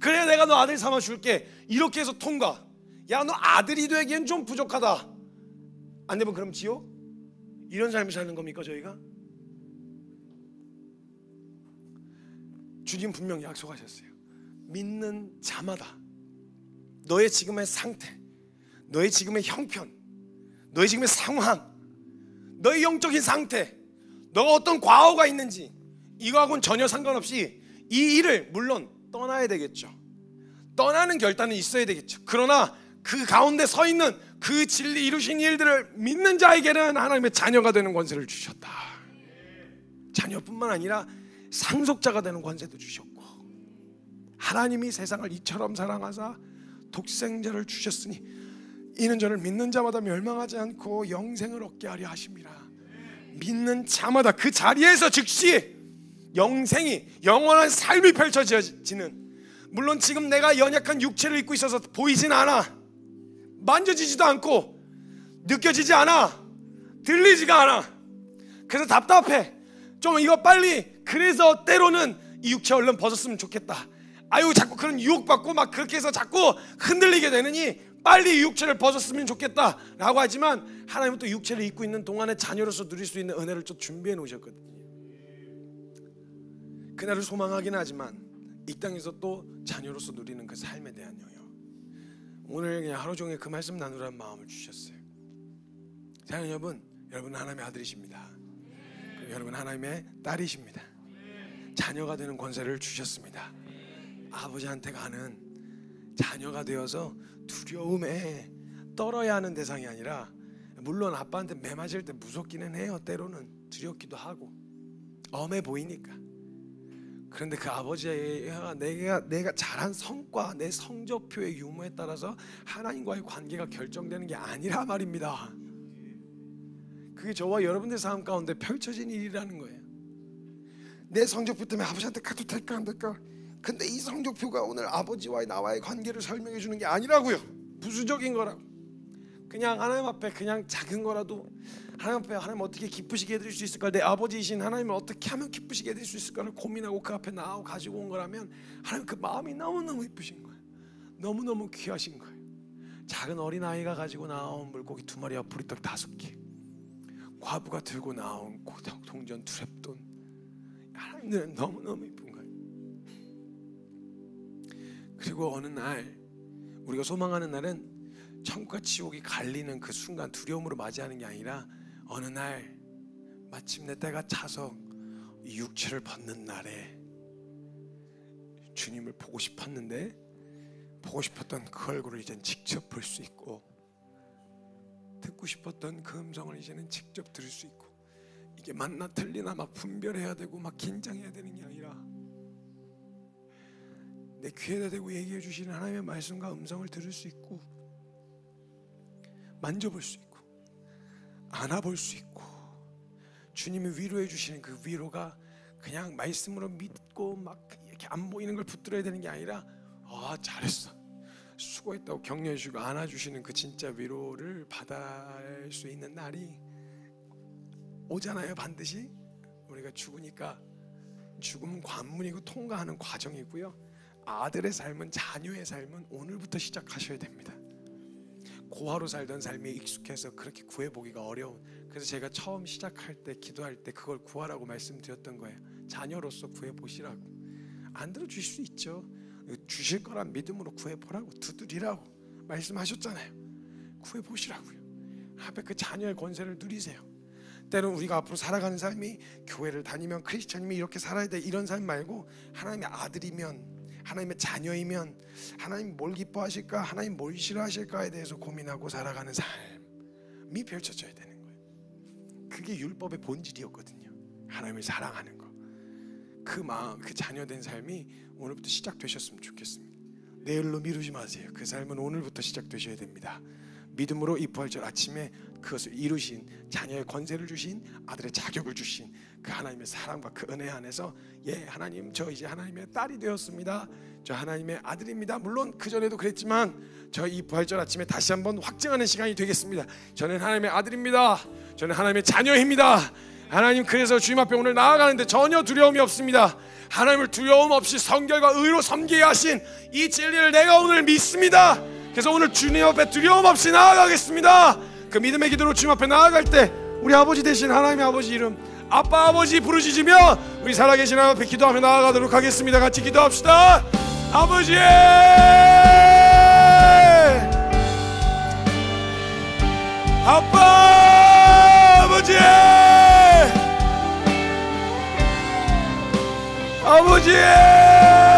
그래 내가 너 아들 삼아 줄게 이렇게 해서 통과 야 너 아들이 되기엔 좀 부족하다 안 되면 그럼 지옥? 이런 삶을 사는 겁니까 저희가? 주님 분명 약속하셨어요. 믿는 자마다 너의 지금의 상태, 너의 지금의 형편, 너의 지금의 상황, 너의 영적인 상태, 너가 어떤 과오가 있는지 이거하고는 전혀 상관없이 이 일을 물론 떠나야 되겠죠. 떠나는 결단은 있어야 되겠죠. 그러나 그 가운데 서 있는 그 진리 이루신 일들을 믿는 자에게는 하나님의 자녀가 되는 권세를 주셨다. 자녀뿐만 아니라 상속자가 되는 권세도 주셨고 하나님이 세상을 이처럼 사랑하사 독생자를 주셨으니 이는 저를 믿는 자마다 멸망하지 않고 영생을 얻게 하려 하십니다 믿는 자마다 그 자리에서 즉시 영생이 영원한 삶이 펼쳐지는 물론 지금 내가 연약한 육체를 입고 있어서 보이진 않아 만져지지도 않고 느껴지지 않아 들리지가 않아 그래서 답답해 좀 이거 빨리 그래서 때로는 이 육체 얼른 벗었으면 좋겠다. 아유 자꾸 그런 유혹받고 막 그렇게 해서 자꾸 흔들리게 되느니 빨리 이 육체를 벗었으면 좋겠다라고 하지만 하나님은 또 육체를 입고 있는 동안에 자녀로서 누릴 수 있는 은혜를 좀 준비해 놓으셨거든요. 그날을 소망하긴 하지만 이 땅에서 또 자녀로서 누리는 그 삶에 대한 영역. 오늘 그냥 하루 종일 그 말씀 나누라는 마음을 주셨어요. 사랑 여러분, 여러분 하나님의 아들이십니다. 여러분 하나님의 딸이십니다. 자녀가 되는 권세를 주셨습니다. 아버지한테 가는 자녀가 되어서 두려움에 떨어야 하는 대상이 아니라 물론 아빠한테 매 맞을 때 무섭기는 해요. 때로는 두렵기도 하고 엄해 보이니까. 그런데 그 아버지가 내가 내가 잘한 성과 내 성적표의 유무에 따라서 하나님과의 관계가 결정되는 게 아니라 말입니다. 그게 저와 여러분들 삶 가운데 펼쳐진 일이라는 거예요. 내 성적표 때문에 아버지한테 가도 될까 안 될까? 근데 이 성적표가 오늘 아버지와 나와의 관계를 설명해 주는 게 아니라고요. 부수적인 거라고. 그냥 하나님 앞에 그냥 작은 거라도 하나님 앞에 하나님 어떻게 기쁘시게 해드릴 수 있을까? 내 아버지이신 하나님을 어떻게 하면 기쁘시게 해드릴 수 있을까를 고민하고 그 앞에 나와 가지고 온 거라면 하나님 그 마음이 너무 너무 이쁘신 거예요. 너무 너무 귀하신 거예요. 작은 어린 아이가 가지고 나온 물고기 두 마리와 보리떡 다섯 개, 과부가 들고 나온 동전 두랩돈. 사람들은 너무너무 이쁜 거예요. 그리고 어느 날 우리가 소망하는 날은 천국과 지옥이 갈리는 그 순간 두려움으로 맞이하는 게 아니라 어느 날 마침내 때가 차서 육체를 벗는 날에 주님을 보고 싶었는데 보고 싶었던 그 얼굴을 이젠 직접 볼 수 있고 듣고 싶었던 그 음성을 이제는 직접 들을 수 있고 이게 맞나 틀리나 막 분별해야 되고 막 긴장해야 되는 게 아니라 내 귀에다 대고 얘기해 주시는 하나님의 말씀과 음성을 들을 수 있고 만져볼 수 있고 안아볼 수 있고 주님이 위로해 주시는 그 위로가 그냥 말씀으로 믿고 막 이렇게 안 보이는 걸 붙들어야 되는 게 아니라 아 잘했어 수고했다고 격려해 주고 안아주시는 그 진짜 위로를 받을 수 있는 날이 오잖아요, 반드시. 우리가 죽으니까 죽음은 관문이고 통과하는 과정이고요. 아들의 삶은 자녀의 삶은 오늘부터 시작하셔야 됩니다. 고아로 살던 삶이 익숙해서 그렇게 구해보기가 어려운 그래서 제가 처음 시작할 때 기도할 때 그걸 구하라고 말씀드렸던 거예요 자녀로서 구해보시라고 안 들어주실 수 있죠 주실 거란 믿음으로 구해보라고 두드리라고 말씀하셨잖아요 구해보시라고요 앞에 그 자녀의 권세를 누리세요 때는 우리가 앞으로 살아가는 삶이 교회를 다니면 크리스천이면 이렇게 살아야 돼 이런 삶 말고 하나님의 아들이면 하나님의 자녀이면 하나님 뭘 기뻐하실까 하나님 뭘 싫어하실까에 대해서 고민하고 살아가는 삶이 펼쳐져야 되는 거예요. 그게 율법의 본질이었거든요. 하나님을 사랑하는 거. 그 마음, 그 자녀된 삶이 오늘부터 시작되셨으면 좋겠습니다. 내일로 미루지 마세요. 그 삶은 오늘부터 시작되셔야 됩니다. 믿음으로 입부할 줄 아침에 그것을 이루신 자녀의 권세를 주신 아들의 자격을 주신 그 하나님의 사랑과 그 은혜 안에서 예 하나님 저 이제 하나님의 딸이 되었습니다 저 하나님의 아들입니다 물론 그 전에도 그랬지만 저 이 부활절 아침에 다시 한번 확증하는 시간이 되겠습니다 저는 하나님의 아들입니다 저는 하나님의 자녀입니다 하나님 그래서 주님 앞에 오늘 나아가는데 전혀 두려움이 없습니다 하나님을 두려움 없이 성결과 의로 섬기게 하신 이 진리를 내가 오늘 믿습니다 그래서 오늘 주님 앞에 두려움 없이 나아가겠습니다. 그 믿음의 기도로 주님 앞에 나아갈 때 우리 아버지 대신 하나님의 아버지 이름 아빠 아버지 부르짖으며 우리 살아계신 하나님 앞에 기도하며 나아가도록 하겠습니다. 같이 기도합시다. 아버지 아빠 아버지 아버지